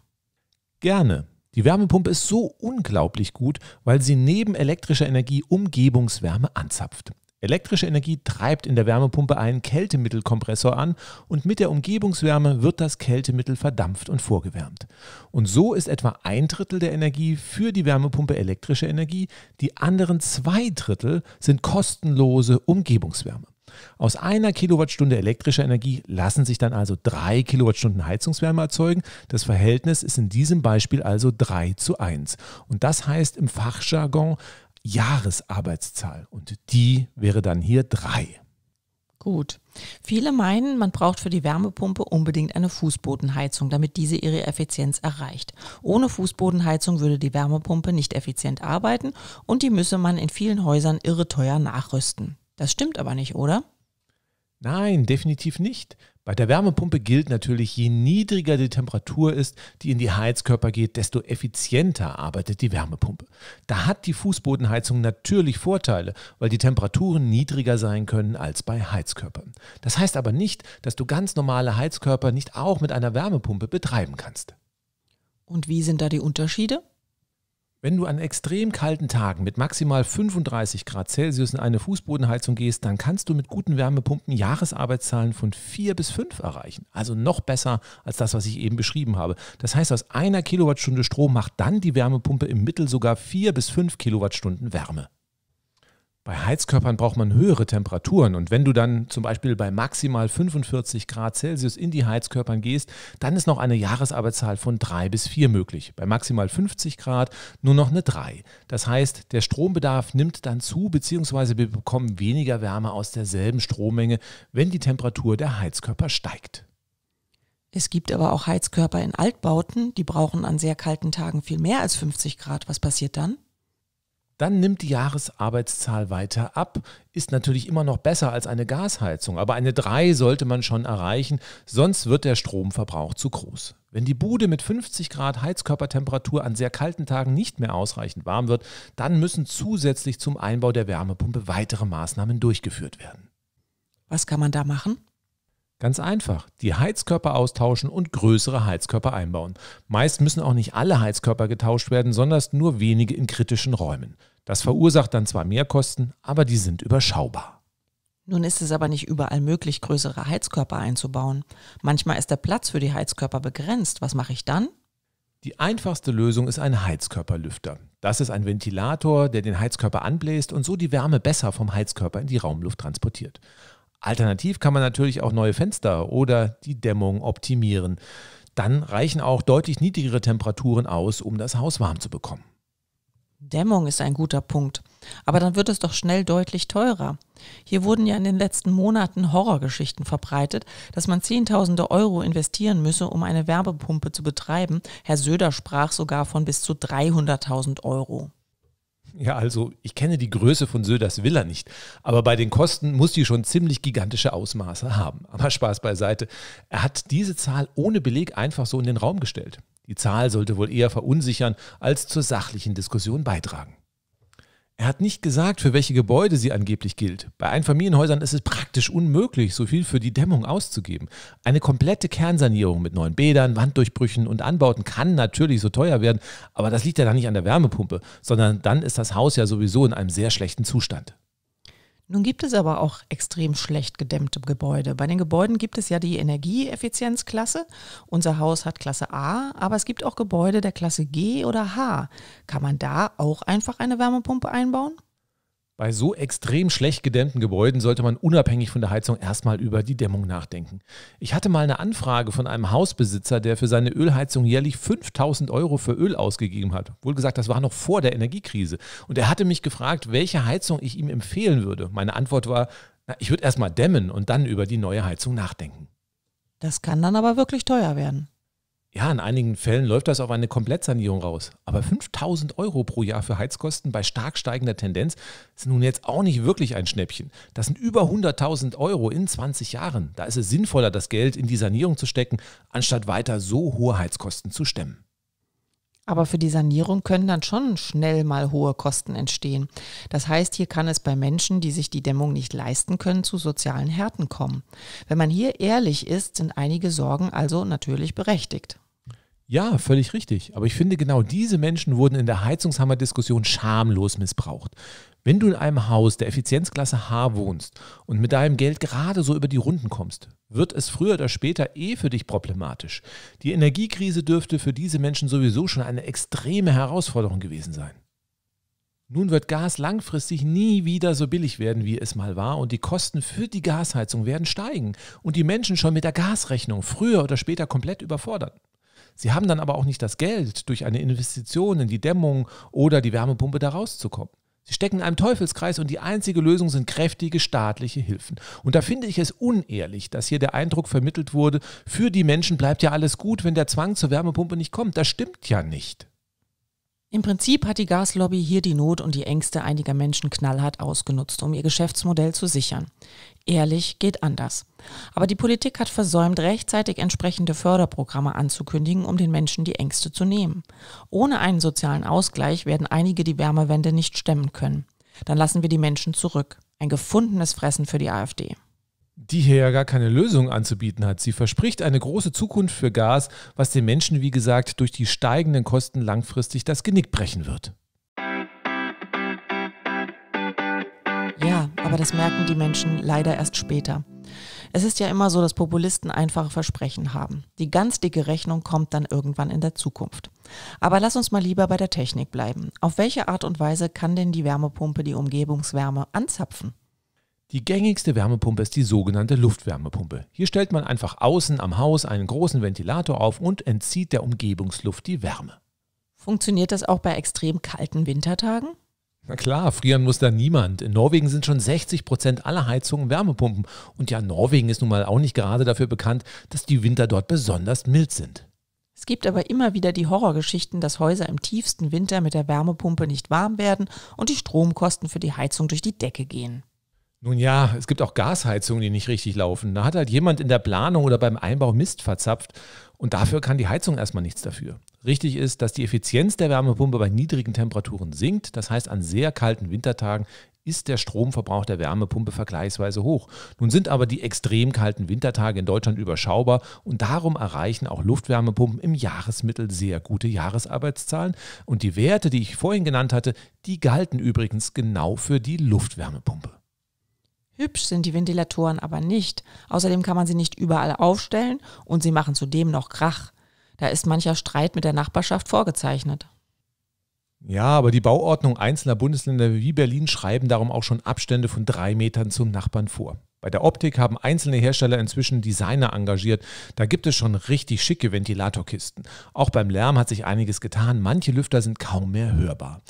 Gerne. Die Wärmepumpe ist so unglaublich gut, weil sie neben elektrischer Energie Umgebungswärme anzapft. Elektrische Energie treibt in der Wärmepumpe einen Kältemittelkompressor an und mit der Umgebungswärme wird das Kältemittel verdampft und vorgewärmt. Und so ist etwa ein Drittel der Energie für die Wärmepumpe elektrische Energie, die anderen zwei Drittel sind kostenlose Umgebungswärme. Aus einer Kilowattstunde elektrischer Energie lassen sich dann also drei Kilowattstunden Heizungswärme erzeugen. Das Verhältnis ist in diesem Beispiel also 3 zu 1. Und das heißt im Fachjargon Jahresarbeitszahl. Und die wäre dann hier 3. Gut. Viele meinen, man braucht für die Wärmepumpe unbedingt eine Fußbodenheizung, damit diese ihre Effizienz erreicht. Ohne Fußbodenheizung würde die Wärmepumpe nicht effizient arbeiten und die müsse man in vielen Häusern irre teuer nachrüsten. Das stimmt aber nicht, oder? Nein, definitiv nicht. Bei der Wärmepumpe gilt natürlich, je niedriger die Temperatur ist, die in die Heizkörper geht, desto effizienter arbeitet die Wärmepumpe. Da hat die Fußbodenheizung natürlich Vorteile, weil die Temperaturen niedriger sein können als bei Heizkörpern. Das heißt aber nicht, dass du ganz normale Heizkörper nicht auch mit einer Wärmepumpe betreiben kannst. Und wie sind da die Unterschiede? Wenn du an extrem kalten Tagen mit maximal 35 Grad Celsius in eine Fußbodenheizung gehst, dann kannst du mit guten Wärmepumpen Jahresarbeitszahlen von 4 bis 5 erreichen. Also noch besser als das, was ich eben beschrieben habe. Das heißt, aus einer Kilowattstunde Strom macht dann die Wärmepumpe im Mittel sogar 4 bis 5 Kilowattstunden Wärme. Bei Heizkörpern braucht man höhere Temperaturen und wenn du dann zum Beispiel bei maximal 45 Grad Celsius in die Heizkörpern gehst, dann ist noch eine Jahresarbeitszahl von 3 bis 4 möglich. Bei maximal 50 Grad nur noch eine 3. Das heißt, der Strombedarf nimmt dann zu bzw. wir bekommen weniger Wärme aus derselben Strommenge, wenn die Temperatur der Heizkörper steigt. Es gibt aber auch Heizkörper in Altbauten, die brauchen an sehr kalten Tagen viel mehr als 50 Grad. Was passiert dann? dann nimmt die Jahresarbeitszahl weiter ab, ist natürlich immer noch besser als eine Gasheizung, aber eine 3 sollte man schon erreichen, sonst wird der Stromverbrauch zu groß. Wenn die Bude mit 50 Grad Heizkörpertemperatur an sehr kalten Tagen nicht mehr ausreichend warm wird, dann müssen zusätzlich zum Einbau der Wärmepumpe weitere Maßnahmen durchgeführt werden. Was kann man da machen? Ganz einfach, die Heizkörper austauschen und größere Heizkörper einbauen. Meist müssen auch nicht alle Heizkörper getauscht werden, sondern nur wenige in kritischen Räumen. Das verursacht dann zwar mehr Kosten, aber die sind überschaubar. Nun ist es aber nicht überall möglich, größere Heizkörper einzubauen. Manchmal ist der Platz für die Heizkörper begrenzt. Was mache ich dann? Die einfachste Lösung ist ein Heizkörperlüfter. Das ist ein Ventilator, der den Heizkörper anbläst und so die Wärme besser vom Heizkörper in die Raumluft transportiert. Alternativ kann man natürlich auch neue Fenster oder die Dämmung optimieren. Dann reichen auch deutlich niedrigere Temperaturen aus, um das Haus warm zu bekommen. Dämmung ist ein guter Punkt. Aber dann wird es doch schnell deutlich teurer. Hier wurden ja in den letzten Monaten Horrorgeschichten verbreitet, dass man Zehntausende Euro investieren müsse, um eine Werbepumpe zu betreiben. Herr Söder sprach sogar von bis zu 300.000 Euro. Ja, also ich kenne die Größe von Söders Villa nicht, aber bei den Kosten muss die schon ziemlich gigantische Ausmaße haben. Aber Spaß beiseite, er hat diese Zahl ohne Beleg einfach so in den Raum gestellt. Die Zahl sollte wohl eher verunsichern als zur sachlichen Diskussion beitragen. Er hat nicht gesagt, für welche Gebäude sie angeblich gilt. Bei Einfamilienhäusern ist es praktisch unmöglich, so viel für die Dämmung auszugeben. Eine komplette Kernsanierung mit neuen Bädern, Wanddurchbrüchen und Anbauten kann natürlich so teuer werden, aber das liegt ja dann nicht an der Wärmepumpe, sondern dann ist das Haus ja sowieso in einem sehr schlechten Zustand. Nun gibt es aber auch extrem schlecht gedämmte Gebäude. Bei den Gebäuden gibt es ja die Energieeffizienzklasse. Unser Haus hat Klasse A, aber es gibt auch Gebäude der Klasse G oder H. Kann man da auch einfach eine Wärmepumpe einbauen? Bei so extrem schlecht gedämmten Gebäuden sollte man unabhängig von der Heizung erstmal über die Dämmung nachdenken. Ich hatte mal eine Anfrage von einem Hausbesitzer, der für seine Ölheizung jährlich 5000 Euro für Öl ausgegeben hat. Wohlgesagt, das war noch vor der Energiekrise. Und er hatte mich gefragt, welche Heizung ich ihm empfehlen würde. Meine Antwort war, na, ich würde erstmal dämmen und dann über die neue Heizung nachdenken. Das kann dann aber wirklich teuer werden. Ja, in einigen Fällen läuft das auf eine Komplettsanierung raus. Aber 5000 Euro pro Jahr für Heizkosten bei stark steigender Tendenz sind nun jetzt auch nicht wirklich ein Schnäppchen. Das sind über 100.000 Euro in 20 Jahren. Da ist es sinnvoller, das Geld in die Sanierung zu stecken, anstatt weiter so hohe Heizkosten zu stemmen. Aber für die Sanierung können dann schon schnell mal hohe Kosten entstehen. Das heißt, hier kann es bei Menschen, die sich die Dämmung nicht leisten können, zu sozialen Härten kommen. Wenn man hier ehrlich ist, sind einige Sorgen also natürlich berechtigt. Ja, völlig richtig. Aber ich finde, genau diese Menschen wurden in der Heizungshammer-Diskussion schamlos missbraucht. Wenn du in einem Haus der Effizienzklasse H wohnst und mit deinem Geld gerade so über die Runden kommst, wird es früher oder später eh für dich problematisch. Die Energiekrise dürfte für diese Menschen sowieso schon eine extreme Herausforderung gewesen sein. Nun wird Gas langfristig nie wieder so billig werden, wie es mal war, und die Kosten für die Gasheizung werden steigen und die Menschen schon mit der Gasrechnung früher oder später komplett überfordern. Sie haben dann aber auch nicht das Geld, durch eine Investition in die Dämmung oder die Wärmepumpe da rauszukommen. Sie stecken in einem Teufelskreis und die einzige Lösung sind kräftige staatliche Hilfen. Und da finde ich es unehrlich, dass hier der Eindruck vermittelt wurde, für die Menschen bleibt ja alles gut, wenn der Zwang zur Wärmepumpe nicht kommt. Das stimmt ja nicht. Im Prinzip hat die Gaslobby hier die Not und die Ängste einiger Menschen knallhart ausgenutzt, um ihr Geschäftsmodell zu sichern. Ehrlich geht anders. Aber die Politik hat versäumt, rechtzeitig entsprechende Förderprogramme anzukündigen, um den Menschen die Ängste zu nehmen. Ohne einen sozialen Ausgleich werden einige die Wärmewende nicht stemmen können. Dann lassen wir die Menschen zurück. Ein gefundenes Fressen für die AfD die hier ja gar keine Lösung anzubieten hat. Sie verspricht eine große Zukunft für Gas, was den Menschen, wie gesagt, durch die steigenden Kosten langfristig das Genick brechen wird. Ja, aber das merken die Menschen leider erst später. Es ist ja immer so, dass Populisten einfache Versprechen haben. Die ganz dicke Rechnung kommt dann irgendwann in der Zukunft. Aber lass uns mal lieber bei der Technik bleiben. Auf welche Art und Weise kann denn die Wärmepumpe die Umgebungswärme anzapfen? Die gängigste Wärmepumpe ist die sogenannte Luftwärmepumpe. Hier stellt man einfach außen am Haus einen großen Ventilator auf und entzieht der Umgebungsluft die Wärme. Funktioniert das auch bei extrem kalten Wintertagen? Na klar, frieren muss da niemand. In Norwegen sind schon 60 Prozent aller Heizungen Wärmepumpen. Und ja, Norwegen ist nun mal auch nicht gerade dafür bekannt, dass die Winter dort besonders mild sind. Es gibt aber immer wieder die Horrorgeschichten, dass Häuser im tiefsten Winter mit der Wärmepumpe nicht warm werden und die Stromkosten für die Heizung durch die Decke gehen. Nun ja, es gibt auch Gasheizungen, die nicht richtig laufen. Da hat halt jemand in der Planung oder beim Einbau Mist verzapft und dafür kann die Heizung erstmal nichts dafür. Richtig ist, dass die Effizienz der Wärmepumpe bei niedrigen Temperaturen sinkt. Das heißt, an sehr kalten Wintertagen ist der Stromverbrauch der Wärmepumpe vergleichsweise hoch. Nun sind aber die extrem kalten Wintertage in Deutschland überschaubar und darum erreichen auch Luftwärmepumpen im Jahresmittel sehr gute Jahresarbeitszahlen. Und die Werte, die ich vorhin genannt hatte, die galten übrigens genau für die Luftwärmepumpe. Hübsch sind die Ventilatoren aber nicht. Außerdem kann man sie nicht überall aufstellen und sie machen zudem noch Krach. Da ist mancher Streit mit der Nachbarschaft vorgezeichnet. Ja, aber die Bauordnung einzelner Bundesländer wie Berlin schreiben darum auch schon Abstände von drei Metern zum Nachbarn vor. Bei der Optik haben einzelne Hersteller inzwischen Designer engagiert. Da gibt es schon richtig schicke Ventilatorkisten. Auch beim Lärm hat sich einiges getan. Manche Lüfter sind kaum mehr hörbar.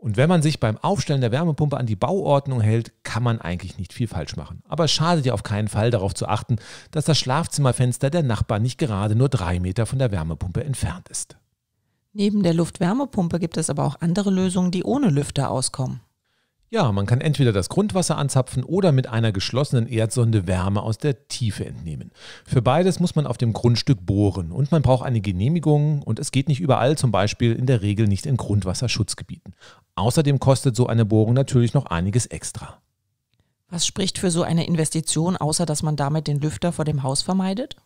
Und wenn man sich beim Aufstellen der Wärmepumpe an die Bauordnung hält, kann man eigentlich nicht viel falsch machen. Aber es schadet ja auf keinen Fall darauf zu achten, dass das Schlafzimmerfenster der Nachbarn nicht gerade nur drei Meter von der Wärmepumpe entfernt ist. Neben der Luftwärmepumpe gibt es aber auch andere Lösungen, die ohne Lüfter auskommen. Ja, man kann entweder das Grundwasser anzapfen oder mit einer geschlossenen Erdsonde Wärme aus der Tiefe entnehmen. Für beides muss man auf dem Grundstück bohren und man braucht eine Genehmigung und es geht nicht überall, zum Beispiel in der Regel nicht in Grundwasserschutzgebieten. Außerdem kostet so eine Bohrung natürlich noch einiges extra. Was spricht für so eine Investition, außer dass man damit den Lüfter vor dem Haus vermeidet?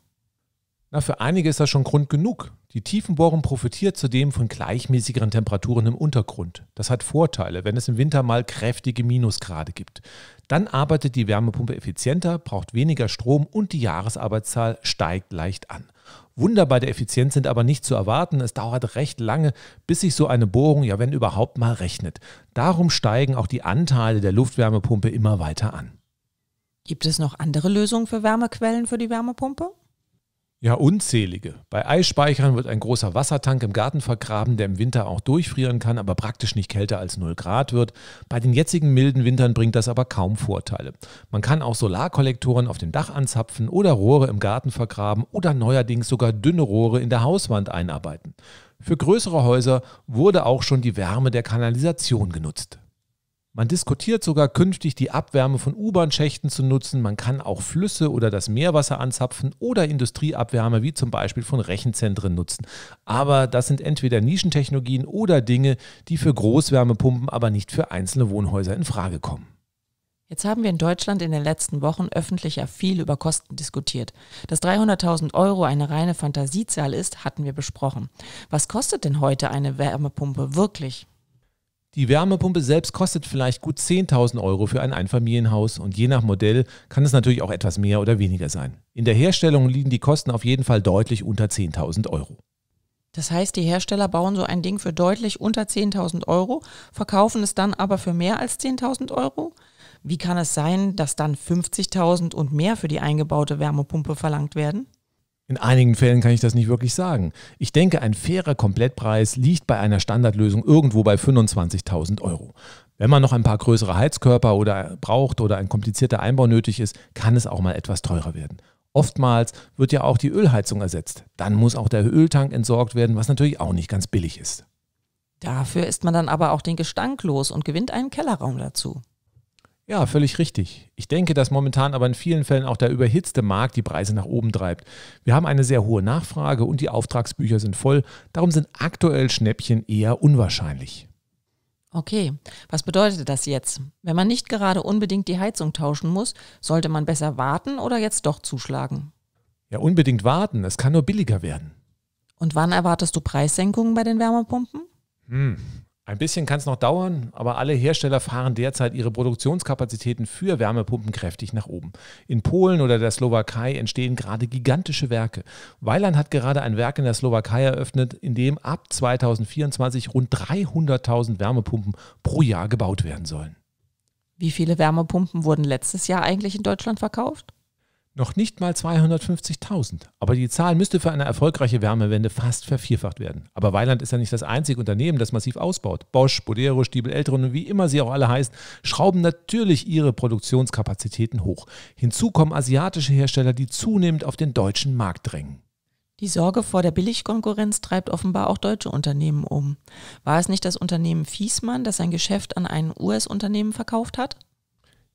Na, für einige ist das schon Grund genug. Die Tiefenbohrung profitiert zudem von gleichmäßigeren Temperaturen im Untergrund. Das hat Vorteile, wenn es im Winter mal kräftige Minusgrade gibt. Dann arbeitet die Wärmepumpe effizienter, braucht weniger Strom und die Jahresarbeitszahl steigt leicht an. Wunder bei der Effizienz sind aber nicht zu erwarten. Es dauert recht lange, bis sich so eine Bohrung, ja wenn überhaupt mal, rechnet. Darum steigen auch die Anteile der Luftwärmepumpe immer weiter an. Gibt es noch andere Lösungen für Wärmequellen für die Wärmepumpe? Ja, unzählige. Bei Eisspeichern wird ein großer Wassertank im Garten vergraben, der im Winter auch durchfrieren kann, aber praktisch nicht kälter als 0 Grad wird. Bei den jetzigen milden Wintern bringt das aber kaum Vorteile. Man kann auch Solarkollektoren auf dem Dach anzapfen oder Rohre im Garten vergraben oder neuerdings sogar dünne Rohre in der Hauswand einarbeiten. Für größere Häuser wurde auch schon die Wärme der Kanalisation genutzt. Man diskutiert sogar künftig die Abwärme von U-Bahn-Schächten zu nutzen. Man kann auch Flüsse oder das Meerwasser anzapfen oder Industrieabwärme wie zum Beispiel von Rechenzentren nutzen. Aber das sind entweder Nischentechnologien oder Dinge, die für Großwärmepumpen, aber nicht für einzelne Wohnhäuser in Frage kommen. Jetzt haben wir in Deutschland in den letzten Wochen öffentlich ja viel über Kosten diskutiert. Dass 300.000 Euro eine reine Fantasiezahl ist, hatten wir besprochen. Was kostet denn heute eine Wärmepumpe wirklich? Die Wärmepumpe selbst kostet vielleicht gut 10.000 Euro für ein Einfamilienhaus und je nach Modell kann es natürlich auch etwas mehr oder weniger sein. In der Herstellung liegen die Kosten auf jeden Fall deutlich unter 10.000 Euro. Das heißt, die Hersteller bauen so ein Ding für deutlich unter 10.000 Euro, verkaufen es dann aber für mehr als 10.000 Euro. Wie kann es sein, dass dann 50.000 und mehr für die eingebaute Wärmepumpe verlangt werden? In einigen Fällen kann ich das nicht wirklich sagen. Ich denke, ein fairer Komplettpreis liegt bei einer Standardlösung irgendwo bei 25.000 Euro. Wenn man noch ein paar größere Heizkörper oder braucht oder ein komplizierter Einbau nötig ist, kann es auch mal etwas teurer werden. Oftmals wird ja auch die Ölheizung ersetzt. Dann muss auch der Öltank entsorgt werden, was natürlich auch nicht ganz billig ist. Dafür ist man dann aber auch den Gestank los und gewinnt einen Kellerraum dazu. Ja, völlig richtig. Ich denke, dass momentan aber in vielen Fällen auch der überhitzte Markt die Preise nach oben treibt. Wir haben eine sehr hohe Nachfrage und die Auftragsbücher sind voll. Darum sind aktuell Schnäppchen eher unwahrscheinlich. Okay, was bedeutet das jetzt? Wenn man nicht gerade unbedingt die Heizung tauschen muss, sollte man besser warten oder jetzt doch zuschlagen? Ja, unbedingt warten. Es kann nur billiger werden. Und wann erwartest du Preissenkungen bei den Wärmepumpen? Hm, ein bisschen kann es noch dauern, aber alle Hersteller fahren derzeit ihre Produktionskapazitäten für Wärmepumpen kräftig nach oben. In Polen oder der Slowakei entstehen gerade gigantische Werke. Weiland hat gerade ein Werk in der Slowakei eröffnet, in dem ab 2024 rund 300.000 Wärmepumpen pro Jahr gebaut werden sollen. Wie viele Wärmepumpen wurden letztes Jahr eigentlich in Deutschland verkauft? Noch nicht mal 250.000. Aber die Zahl müsste für eine erfolgreiche Wärmewende fast vervierfacht werden. Aber Weiland ist ja nicht das einzige Unternehmen, das massiv ausbaut. Bosch, Bodero, Stiebel, Eltron und wie immer sie auch alle heißen, schrauben natürlich ihre Produktionskapazitäten hoch. Hinzu kommen asiatische Hersteller, die zunehmend auf den deutschen Markt drängen. Die Sorge vor der Billigkonkurrenz treibt offenbar auch deutsche Unternehmen um. War es nicht das Unternehmen Fiesmann, das sein Geschäft an ein US-Unternehmen verkauft hat?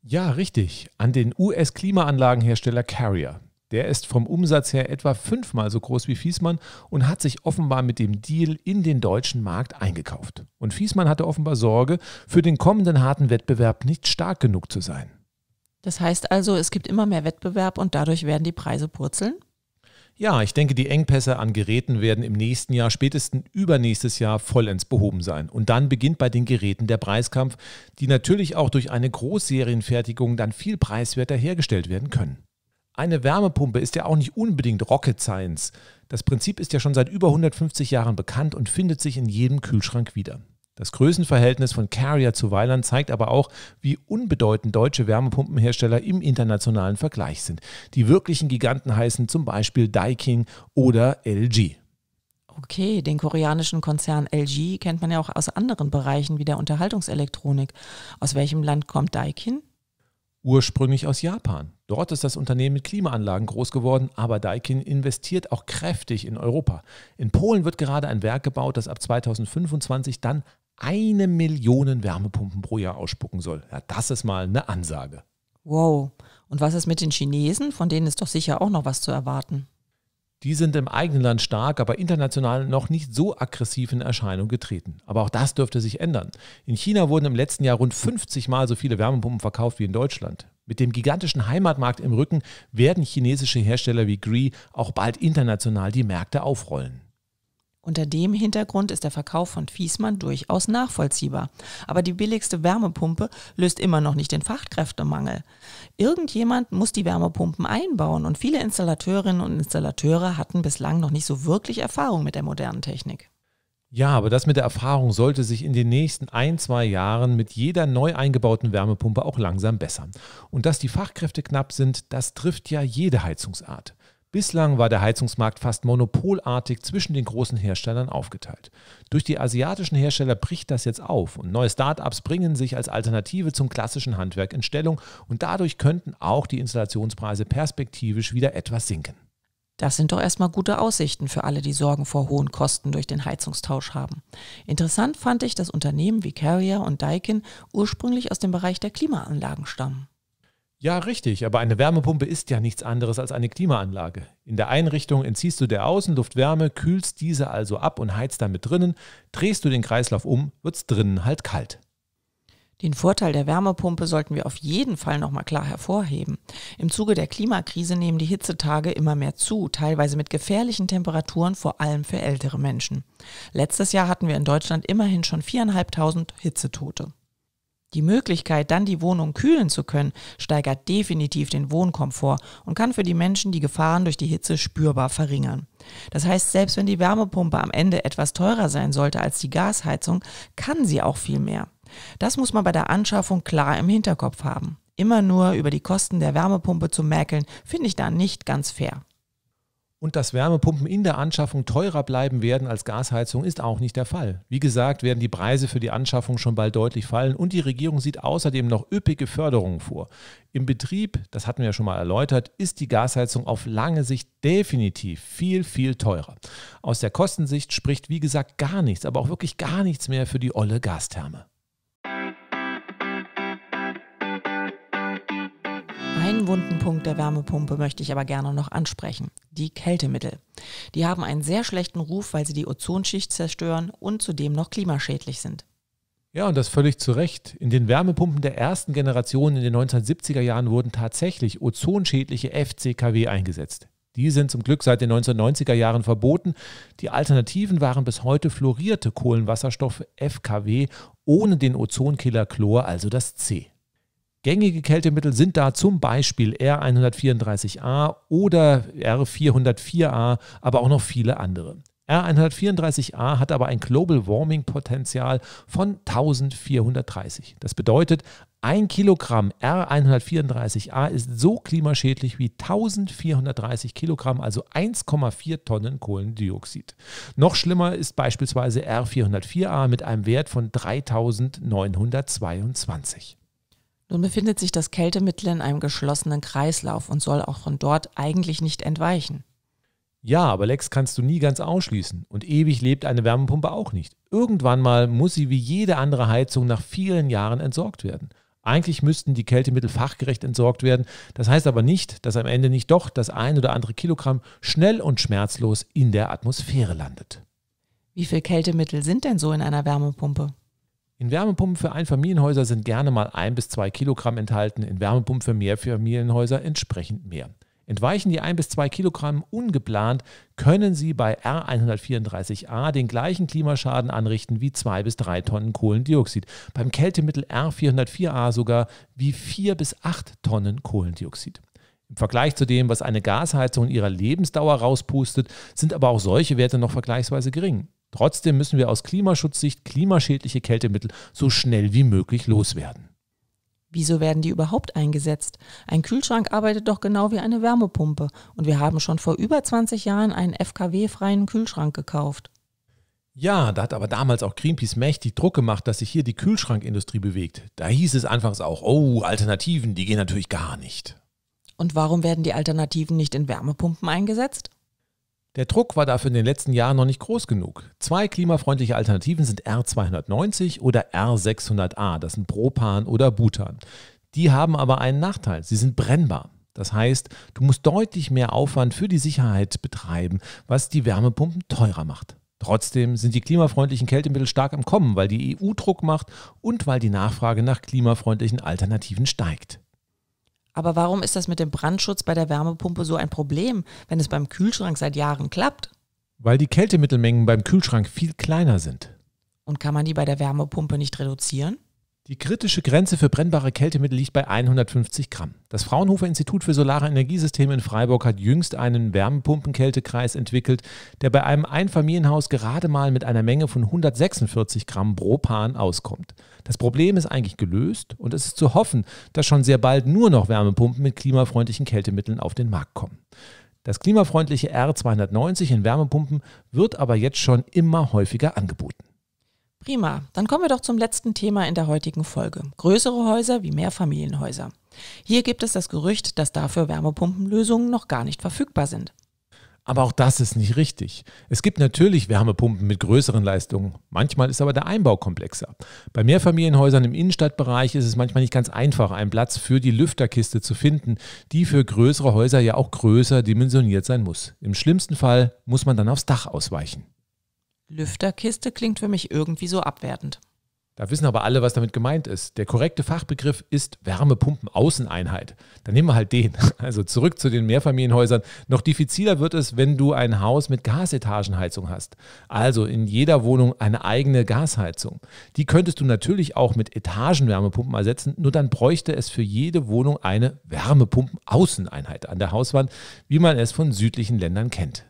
Ja, richtig. An den US-Klimaanlagenhersteller Carrier. Der ist vom Umsatz her etwa fünfmal so groß wie Fiesmann und hat sich offenbar mit dem Deal in den deutschen Markt eingekauft. Und Fiesmann hatte offenbar Sorge, für den kommenden harten Wettbewerb nicht stark genug zu sein. Das heißt also, es gibt immer mehr Wettbewerb und dadurch werden die Preise purzeln? Ja, ich denke, die Engpässe an Geräten werden im nächsten Jahr, spätestens übernächstes Jahr, vollends behoben sein. Und dann beginnt bei den Geräten der Preiskampf, die natürlich auch durch eine Großserienfertigung dann viel preiswerter hergestellt werden können. Eine Wärmepumpe ist ja auch nicht unbedingt Rocket Science. Das Prinzip ist ja schon seit über 150 Jahren bekannt und findet sich in jedem Kühlschrank wieder. Das Größenverhältnis von Carrier zu Weiland zeigt aber auch, wie unbedeutend deutsche Wärmepumpenhersteller im internationalen Vergleich sind. Die wirklichen Giganten heißen zum Beispiel Daikin oder LG. Okay, den koreanischen Konzern LG kennt man ja auch aus anderen Bereichen wie der Unterhaltungselektronik. Aus welchem Land kommt Daikin? ursprünglich aus Japan. Dort ist das Unternehmen mit Klimaanlagen groß geworden, aber Daikin investiert auch kräftig in Europa. In Polen wird gerade ein Werk gebaut, das ab 2025 dann eine Million Wärmepumpen pro Jahr ausspucken soll. Ja, das ist mal eine Ansage. Wow. Und was ist mit den Chinesen? Von denen ist doch sicher auch noch was zu erwarten. Die sind im eigenen Land stark, aber international noch nicht so aggressiv in Erscheinung getreten. Aber auch das dürfte sich ändern. In China wurden im letzten Jahr rund 50 Mal so viele Wärmepumpen verkauft wie in Deutschland. Mit dem gigantischen Heimatmarkt im Rücken werden chinesische Hersteller wie Gree auch bald international die Märkte aufrollen. Unter dem Hintergrund ist der Verkauf von Fiesmann durchaus nachvollziehbar. Aber die billigste Wärmepumpe löst immer noch nicht den Fachkräftemangel. Irgendjemand muss die Wärmepumpen einbauen und viele Installateurinnen und Installateure hatten bislang noch nicht so wirklich Erfahrung mit der modernen Technik. Ja, aber das mit der Erfahrung sollte sich in den nächsten ein, zwei Jahren mit jeder neu eingebauten Wärmepumpe auch langsam bessern. Und dass die Fachkräfte knapp sind, das trifft ja jede Heizungsart. Bislang war der Heizungsmarkt fast monopolartig zwischen den großen Herstellern aufgeteilt. Durch die asiatischen Hersteller bricht das jetzt auf und neue Start-ups bringen sich als Alternative zum klassischen Handwerk in Stellung und dadurch könnten auch die Installationspreise perspektivisch wieder etwas sinken. Das sind doch erstmal gute Aussichten für alle, die Sorgen vor hohen Kosten durch den Heizungstausch haben. Interessant fand ich, dass Unternehmen wie Carrier und Daikin ursprünglich aus dem Bereich der Klimaanlagen stammen. Ja, richtig, aber eine Wärmepumpe ist ja nichts anderes als eine Klimaanlage. In der Einrichtung entziehst du der Außenluft Wärme, kühlst diese also ab und heizt damit drinnen, drehst du den Kreislauf um, wird's drinnen halt kalt. Den Vorteil der Wärmepumpe sollten wir auf jeden Fall nochmal klar hervorheben. Im Zuge der Klimakrise nehmen die Hitzetage immer mehr zu, teilweise mit gefährlichen Temperaturen, vor allem für ältere Menschen. Letztes Jahr hatten wir in Deutschland immerhin schon viereinhalbtausend Hitzetote. Die Möglichkeit, dann die Wohnung kühlen zu können, steigert definitiv den Wohnkomfort und kann für die Menschen die Gefahren durch die Hitze spürbar verringern. Das heißt, selbst wenn die Wärmepumpe am Ende etwas teurer sein sollte als die Gasheizung, kann sie auch viel mehr. Das muss man bei der Anschaffung klar im Hinterkopf haben. Immer nur über die Kosten der Wärmepumpe zu mäkeln, finde ich da nicht ganz fair und dass Wärmepumpen in der Anschaffung teurer bleiben werden als Gasheizung, ist auch nicht der Fall. Wie gesagt, werden die Preise für die Anschaffung schon bald deutlich fallen und die Regierung sieht außerdem noch üppige Förderungen vor. Im Betrieb, das hatten wir ja schon mal erläutert, ist die Gasheizung auf lange Sicht definitiv viel, viel teurer. Aus der Kostensicht spricht, wie gesagt, gar nichts, aber auch wirklich gar nichts mehr für die olle Gastherme. Einen wunden Punkt der Wärmepumpe möchte ich aber gerne noch ansprechen, die Kältemittel. Die haben einen sehr schlechten Ruf, weil sie die Ozonschicht zerstören und zudem noch klimaschädlich sind. Ja, und das völlig zu Recht. In den Wärmepumpen der ersten Generation in den 1970er Jahren wurden tatsächlich ozonschädliche FCKW eingesetzt. Die sind zum Glück seit den 1990er Jahren verboten. Die Alternativen waren bis heute fluorierte Kohlenwasserstoffe FKW ohne den Ozonkiller Chlor, also das C. Gängige Kältemittel sind da zum Beispiel R134a oder R404a, aber auch noch viele andere. R134a hat aber ein Global Warming Potenzial von 1430. Das bedeutet, ein Kilogramm R134a ist so klimaschädlich wie 1430 Kilogramm, also 1,4 Tonnen Kohlendioxid. Noch schlimmer ist beispielsweise R404a mit einem Wert von 3922. Nun befindet sich das Kältemittel in einem geschlossenen Kreislauf und soll auch von dort eigentlich nicht entweichen. Ja, aber Lex kannst du nie ganz ausschließen. Und ewig lebt eine Wärmepumpe auch nicht. Irgendwann mal muss sie wie jede andere Heizung nach vielen Jahren entsorgt werden. Eigentlich müssten die Kältemittel fachgerecht entsorgt werden. Das heißt aber nicht, dass am Ende nicht doch das ein oder andere Kilogramm schnell und schmerzlos in der Atmosphäre landet. Wie viel Kältemittel sind denn so in einer Wärmepumpe? In Wärmepumpen für Einfamilienhäuser sind gerne mal ein bis zwei Kilogramm enthalten, in Wärmepumpen für Mehrfamilienhäuser entsprechend mehr. Entweichen die ein bis zwei Kilogramm ungeplant, können sie bei R134a den gleichen Klimaschaden anrichten wie zwei bis drei Tonnen Kohlendioxid, beim Kältemittel R404a sogar wie vier bis acht Tonnen Kohlendioxid. Im Vergleich zu dem, was eine Gasheizung in ihrer Lebensdauer rauspustet, sind aber auch solche Werte noch vergleichsweise gering. Trotzdem müssen wir aus Klimaschutzsicht klimaschädliche Kältemittel so schnell wie möglich loswerden. Wieso werden die überhaupt eingesetzt? Ein Kühlschrank arbeitet doch genau wie eine Wärmepumpe und wir haben schon vor über 20 Jahren einen FKW-freien Kühlschrank gekauft. Ja, da hat aber damals auch Greenpeace mächtig Druck gemacht, dass sich hier die Kühlschrankindustrie bewegt. Da hieß es anfangs auch, oh, Alternativen, die gehen natürlich gar nicht. Und warum werden die Alternativen nicht in Wärmepumpen eingesetzt? Der Druck war dafür in den letzten Jahren noch nicht groß genug. Zwei klimafreundliche Alternativen sind R290 oder R600A, das sind Propan oder Butan. Die haben aber einen Nachteil, sie sind brennbar. Das heißt, du musst deutlich mehr Aufwand für die Sicherheit betreiben, was die Wärmepumpen teurer macht. Trotzdem sind die klimafreundlichen Kältemittel stark am Kommen, weil die EU Druck macht und weil die Nachfrage nach klimafreundlichen Alternativen steigt. Aber warum ist das mit dem Brandschutz bei der Wärmepumpe so ein Problem, wenn es beim Kühlschrank seit Jahren klappt? Weil die Kältemittelmengen beim Kühlschrank viel kleiner sind. Und kann man die bei der Wärmepumpe nicht reduzieren? Die kritische Grenze für brennbare Kältemittel liegt bei 150 Gramm. Das Fraunhofer Institut für Solare Energiesysteme in Freiburg hat jüngst einen Wärmepumpenkältekreis entwickelt, der bei einem Einfamilienhaus gerade mal mit einer Menge von 146 Gramm Propan auskommt. Das Problem ist eigentlich gelöst und es ist zu hoffen, dass schon sehr bald nur noch Wärmepumpen mit klimafreundlichen Kältemitteln auf den Markt kommen. Das klimafreundliche R290 in Wärmepumpen wird aber jetzt schon immer häufiger angeboten. Prima, dann kommen wir doch zum letzten Thema in der heutigen Folge. Größere Häuser wie Mehrfamilienhäuser. Hier gibt es das Gerücht, dass dafür Wärmepumpenlösungen noch gar nicht verfügbar sind. Aber auch das ist nicht richtig. Es gibt natürlich Wärmepumpen mit größeren Leistungen. Manchmal ist aber der Einbau komplexer. Bei Mehrfamilienhäusern im Innenstadtbereich ist es manchmal nicht ganz einfach, einen Platz für die Lüfterkiste zu finden, die für größere Häuser ja auch größer dimensioniert sein muss. Im schlimmsten Fall muss man dann aufs Dach ausweichen. Lüfterkiste klingt für mich irgendwie so abwertend. Da wissen aber alle, was damit gemeint ist. Der korrekte Fachbegriff ist Wärmepumpenaußeneinheit. Dann nehmen wir halt den. Also zurück zu den Mehrfamilienhäusern. Noch diffiziler wird es, wenn du ein Haus mit Gasetagenheizung hast. Also in jeder Wohnung eine eigene Gasheizung. Die könntest du natürlich auch mit Etagenwärmepumpen ersetzen, nur dann bräuchte es für jede Wohnung eine Wärmepumpenaußeneinheit an der Hauswand, wie man es von südlichen Ländern kennt.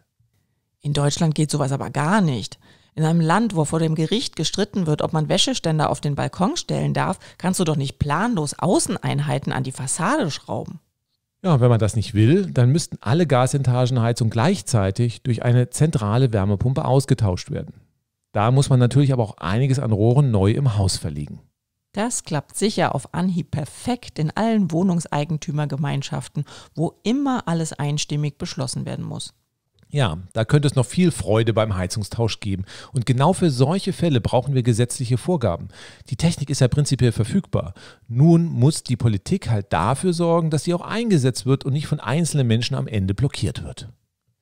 In Deutschland geht sowas aber gar nicht. In einem Land, wo vor dem Gericht gestritten wird, ob man Wäscheständer auf den Balkon stellen darf, kannst du doch nicht planlos Außeneinheiten an die Fassade schrauben. Ja, und wenn man das nicht will, dann müssten alle Gasentagenheizungen gleichzeitig durch eine zentrale Wärmepumpe ausgetauscht werden. Da muss man natürlich aber auch einiges an Rohren neu im Haus verlegen. Das klappt sicher auf Anhieb perfekt in allen Wohnungseigentümergemeinschaften, wo immer alles einstimmig beschlossen werden muss. Ja, da könnte es noch viel Freude beim Heizungstausch geben. Und genau für solche Fälle brauchen wir gesetzliche Vorgaben. Die Technik ist ja prinzipiell verfügbar. Nun muss die Politik halt dafür sorgen, dass sie auch eingesetzt wird und nicht von einzelnen Menschen am Ende blockiert wird.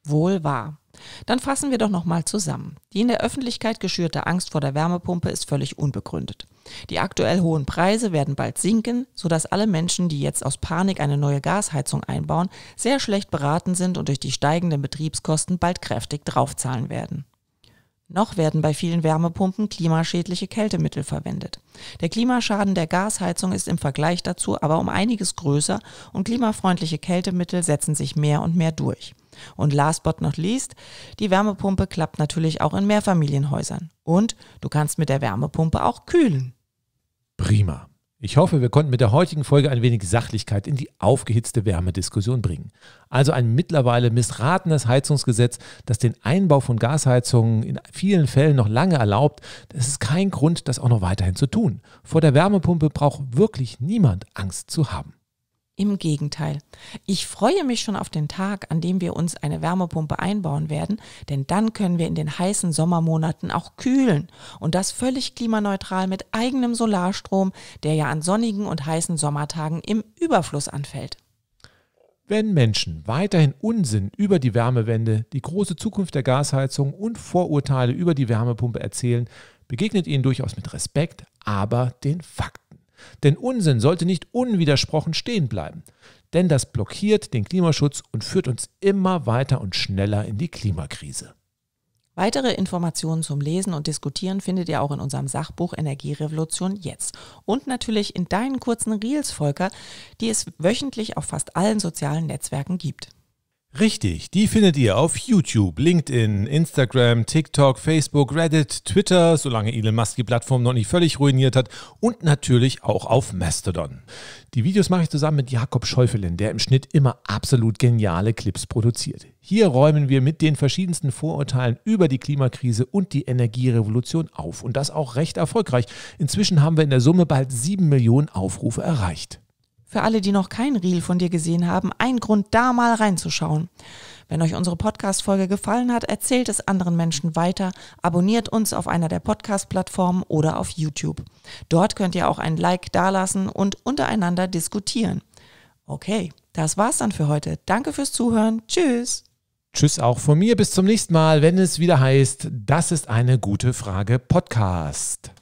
Wohl wahr. Dann fassen wir doch nochmal zusammen. Die in der Öffentlichkeit geschürte Angst vor der Wärmepumpe ist völlig unbegründet. Die aktuell hohen Preise werden bald sinken, sodass alle Menschen, die jetzt aus Panik eine neue Gasheizung einbauen, sehr schlecht beraten sind und durch die steigenden Betriebskosten bald kräftig draufzahlen werden. Noch werden bei vielen Wärmepumpen klimaschädliche Kältemittel verwendet. Der Klimaschaden der Gasheizung ist im Vergleich dazu aber um einiges größer und klimafreundliche Kältemittel setzen sich mehr und mehr durch. Und last but not least, die Wärmepumpe klappt natürlich auch in Mehrfamilienhäusern. Und du kannst mit der Wärmepumpe auch kühlen. Prima. Ich hoffe, wir konnten mit der heutigen Folge ein wenig Sachlichkeit in die aufgehitzte Wärmediskussion bringen. Also ein mittlerweile missratenes Heizungsgesetz, das den Einbau von Gasheizungen in vielen Fällen noch lange erlaubt, das ist kein Grund, das auch noch weiterhin zu tun. Vor der Wärmepumpe braucht wirklich niemand Angst zu haben. Im Gegenteil. Ich freue mich schon auf den Tag, an dem wir uns eine Wärmepumpe einbauen werden, denn dann können wir in den heißen Sommermonaten auch kühlen und das völlig klimaneutral mit eigenem Solarstrom, der ja an sonnigen und heißen Sommertagen im Überfluss anfällt. Wenn Menschen weiterhin Unsinn über die Wärmewende, die große Zukunft der Gasheizung und Vorurteile über die Wärmepumpe erzählen, begegnet ihnen durchaus mit Respekt, aber den Fakten. Denn Unsinn sollte nicht unwidersprochen stehen bleiben. Denn das blockiert den Klimaschutz und führt uns immer weiter und schneller in die Klimakrise. Weitere Informationen zum Lesen und Diskutieren findet ihr auch in unserem Sachbuch Energierevolution jetzt. Und natürlich in deinen kurzen Reels, Volker, die es wöchentlich auf fast allen sozialen Netzwerken gibt. Richtig, die findet ihr auf YouTube, LinkedIn, Instagram, TikTok, Facebook, Reddit, Twitter, solange Elon Musk die Plattform noch nicht völlig ruiniert hat und natürlich auch auf Mastodon. Die Videos mache ich zusammen mit Jakob Schäufelin, der im Schnitt immer absolut geniale Clips produziert. Hier räumen wir mit den verschiedensten Vorurteilen über die Klimakrise und die Energierevolution auf und das auch recht erfolgreich. Inzwischen haben wir in der Summe bald sieben Millionen Aufrufe erreicht. Für alle, die noch kein Reel von dir gesehen haben, ein Grund, da mal reinzuschauen. Wenn euch unsere Podcast-Folge gefallen hat, erzählt es anderen Menschen weiter, abonniert uns auf einer der Podcast-Plattformen oder auf YouTube. Dort könnt ihr auch ein Like dalassen und untereinander diskutieren. Okay, das war's dann für heute. Danke fürs Zuhören. Tschüss. Tschüss auch von mir. Bis zum nächsten Mal, wenn es wieder heißt, das ist eine gute Frage Podcast.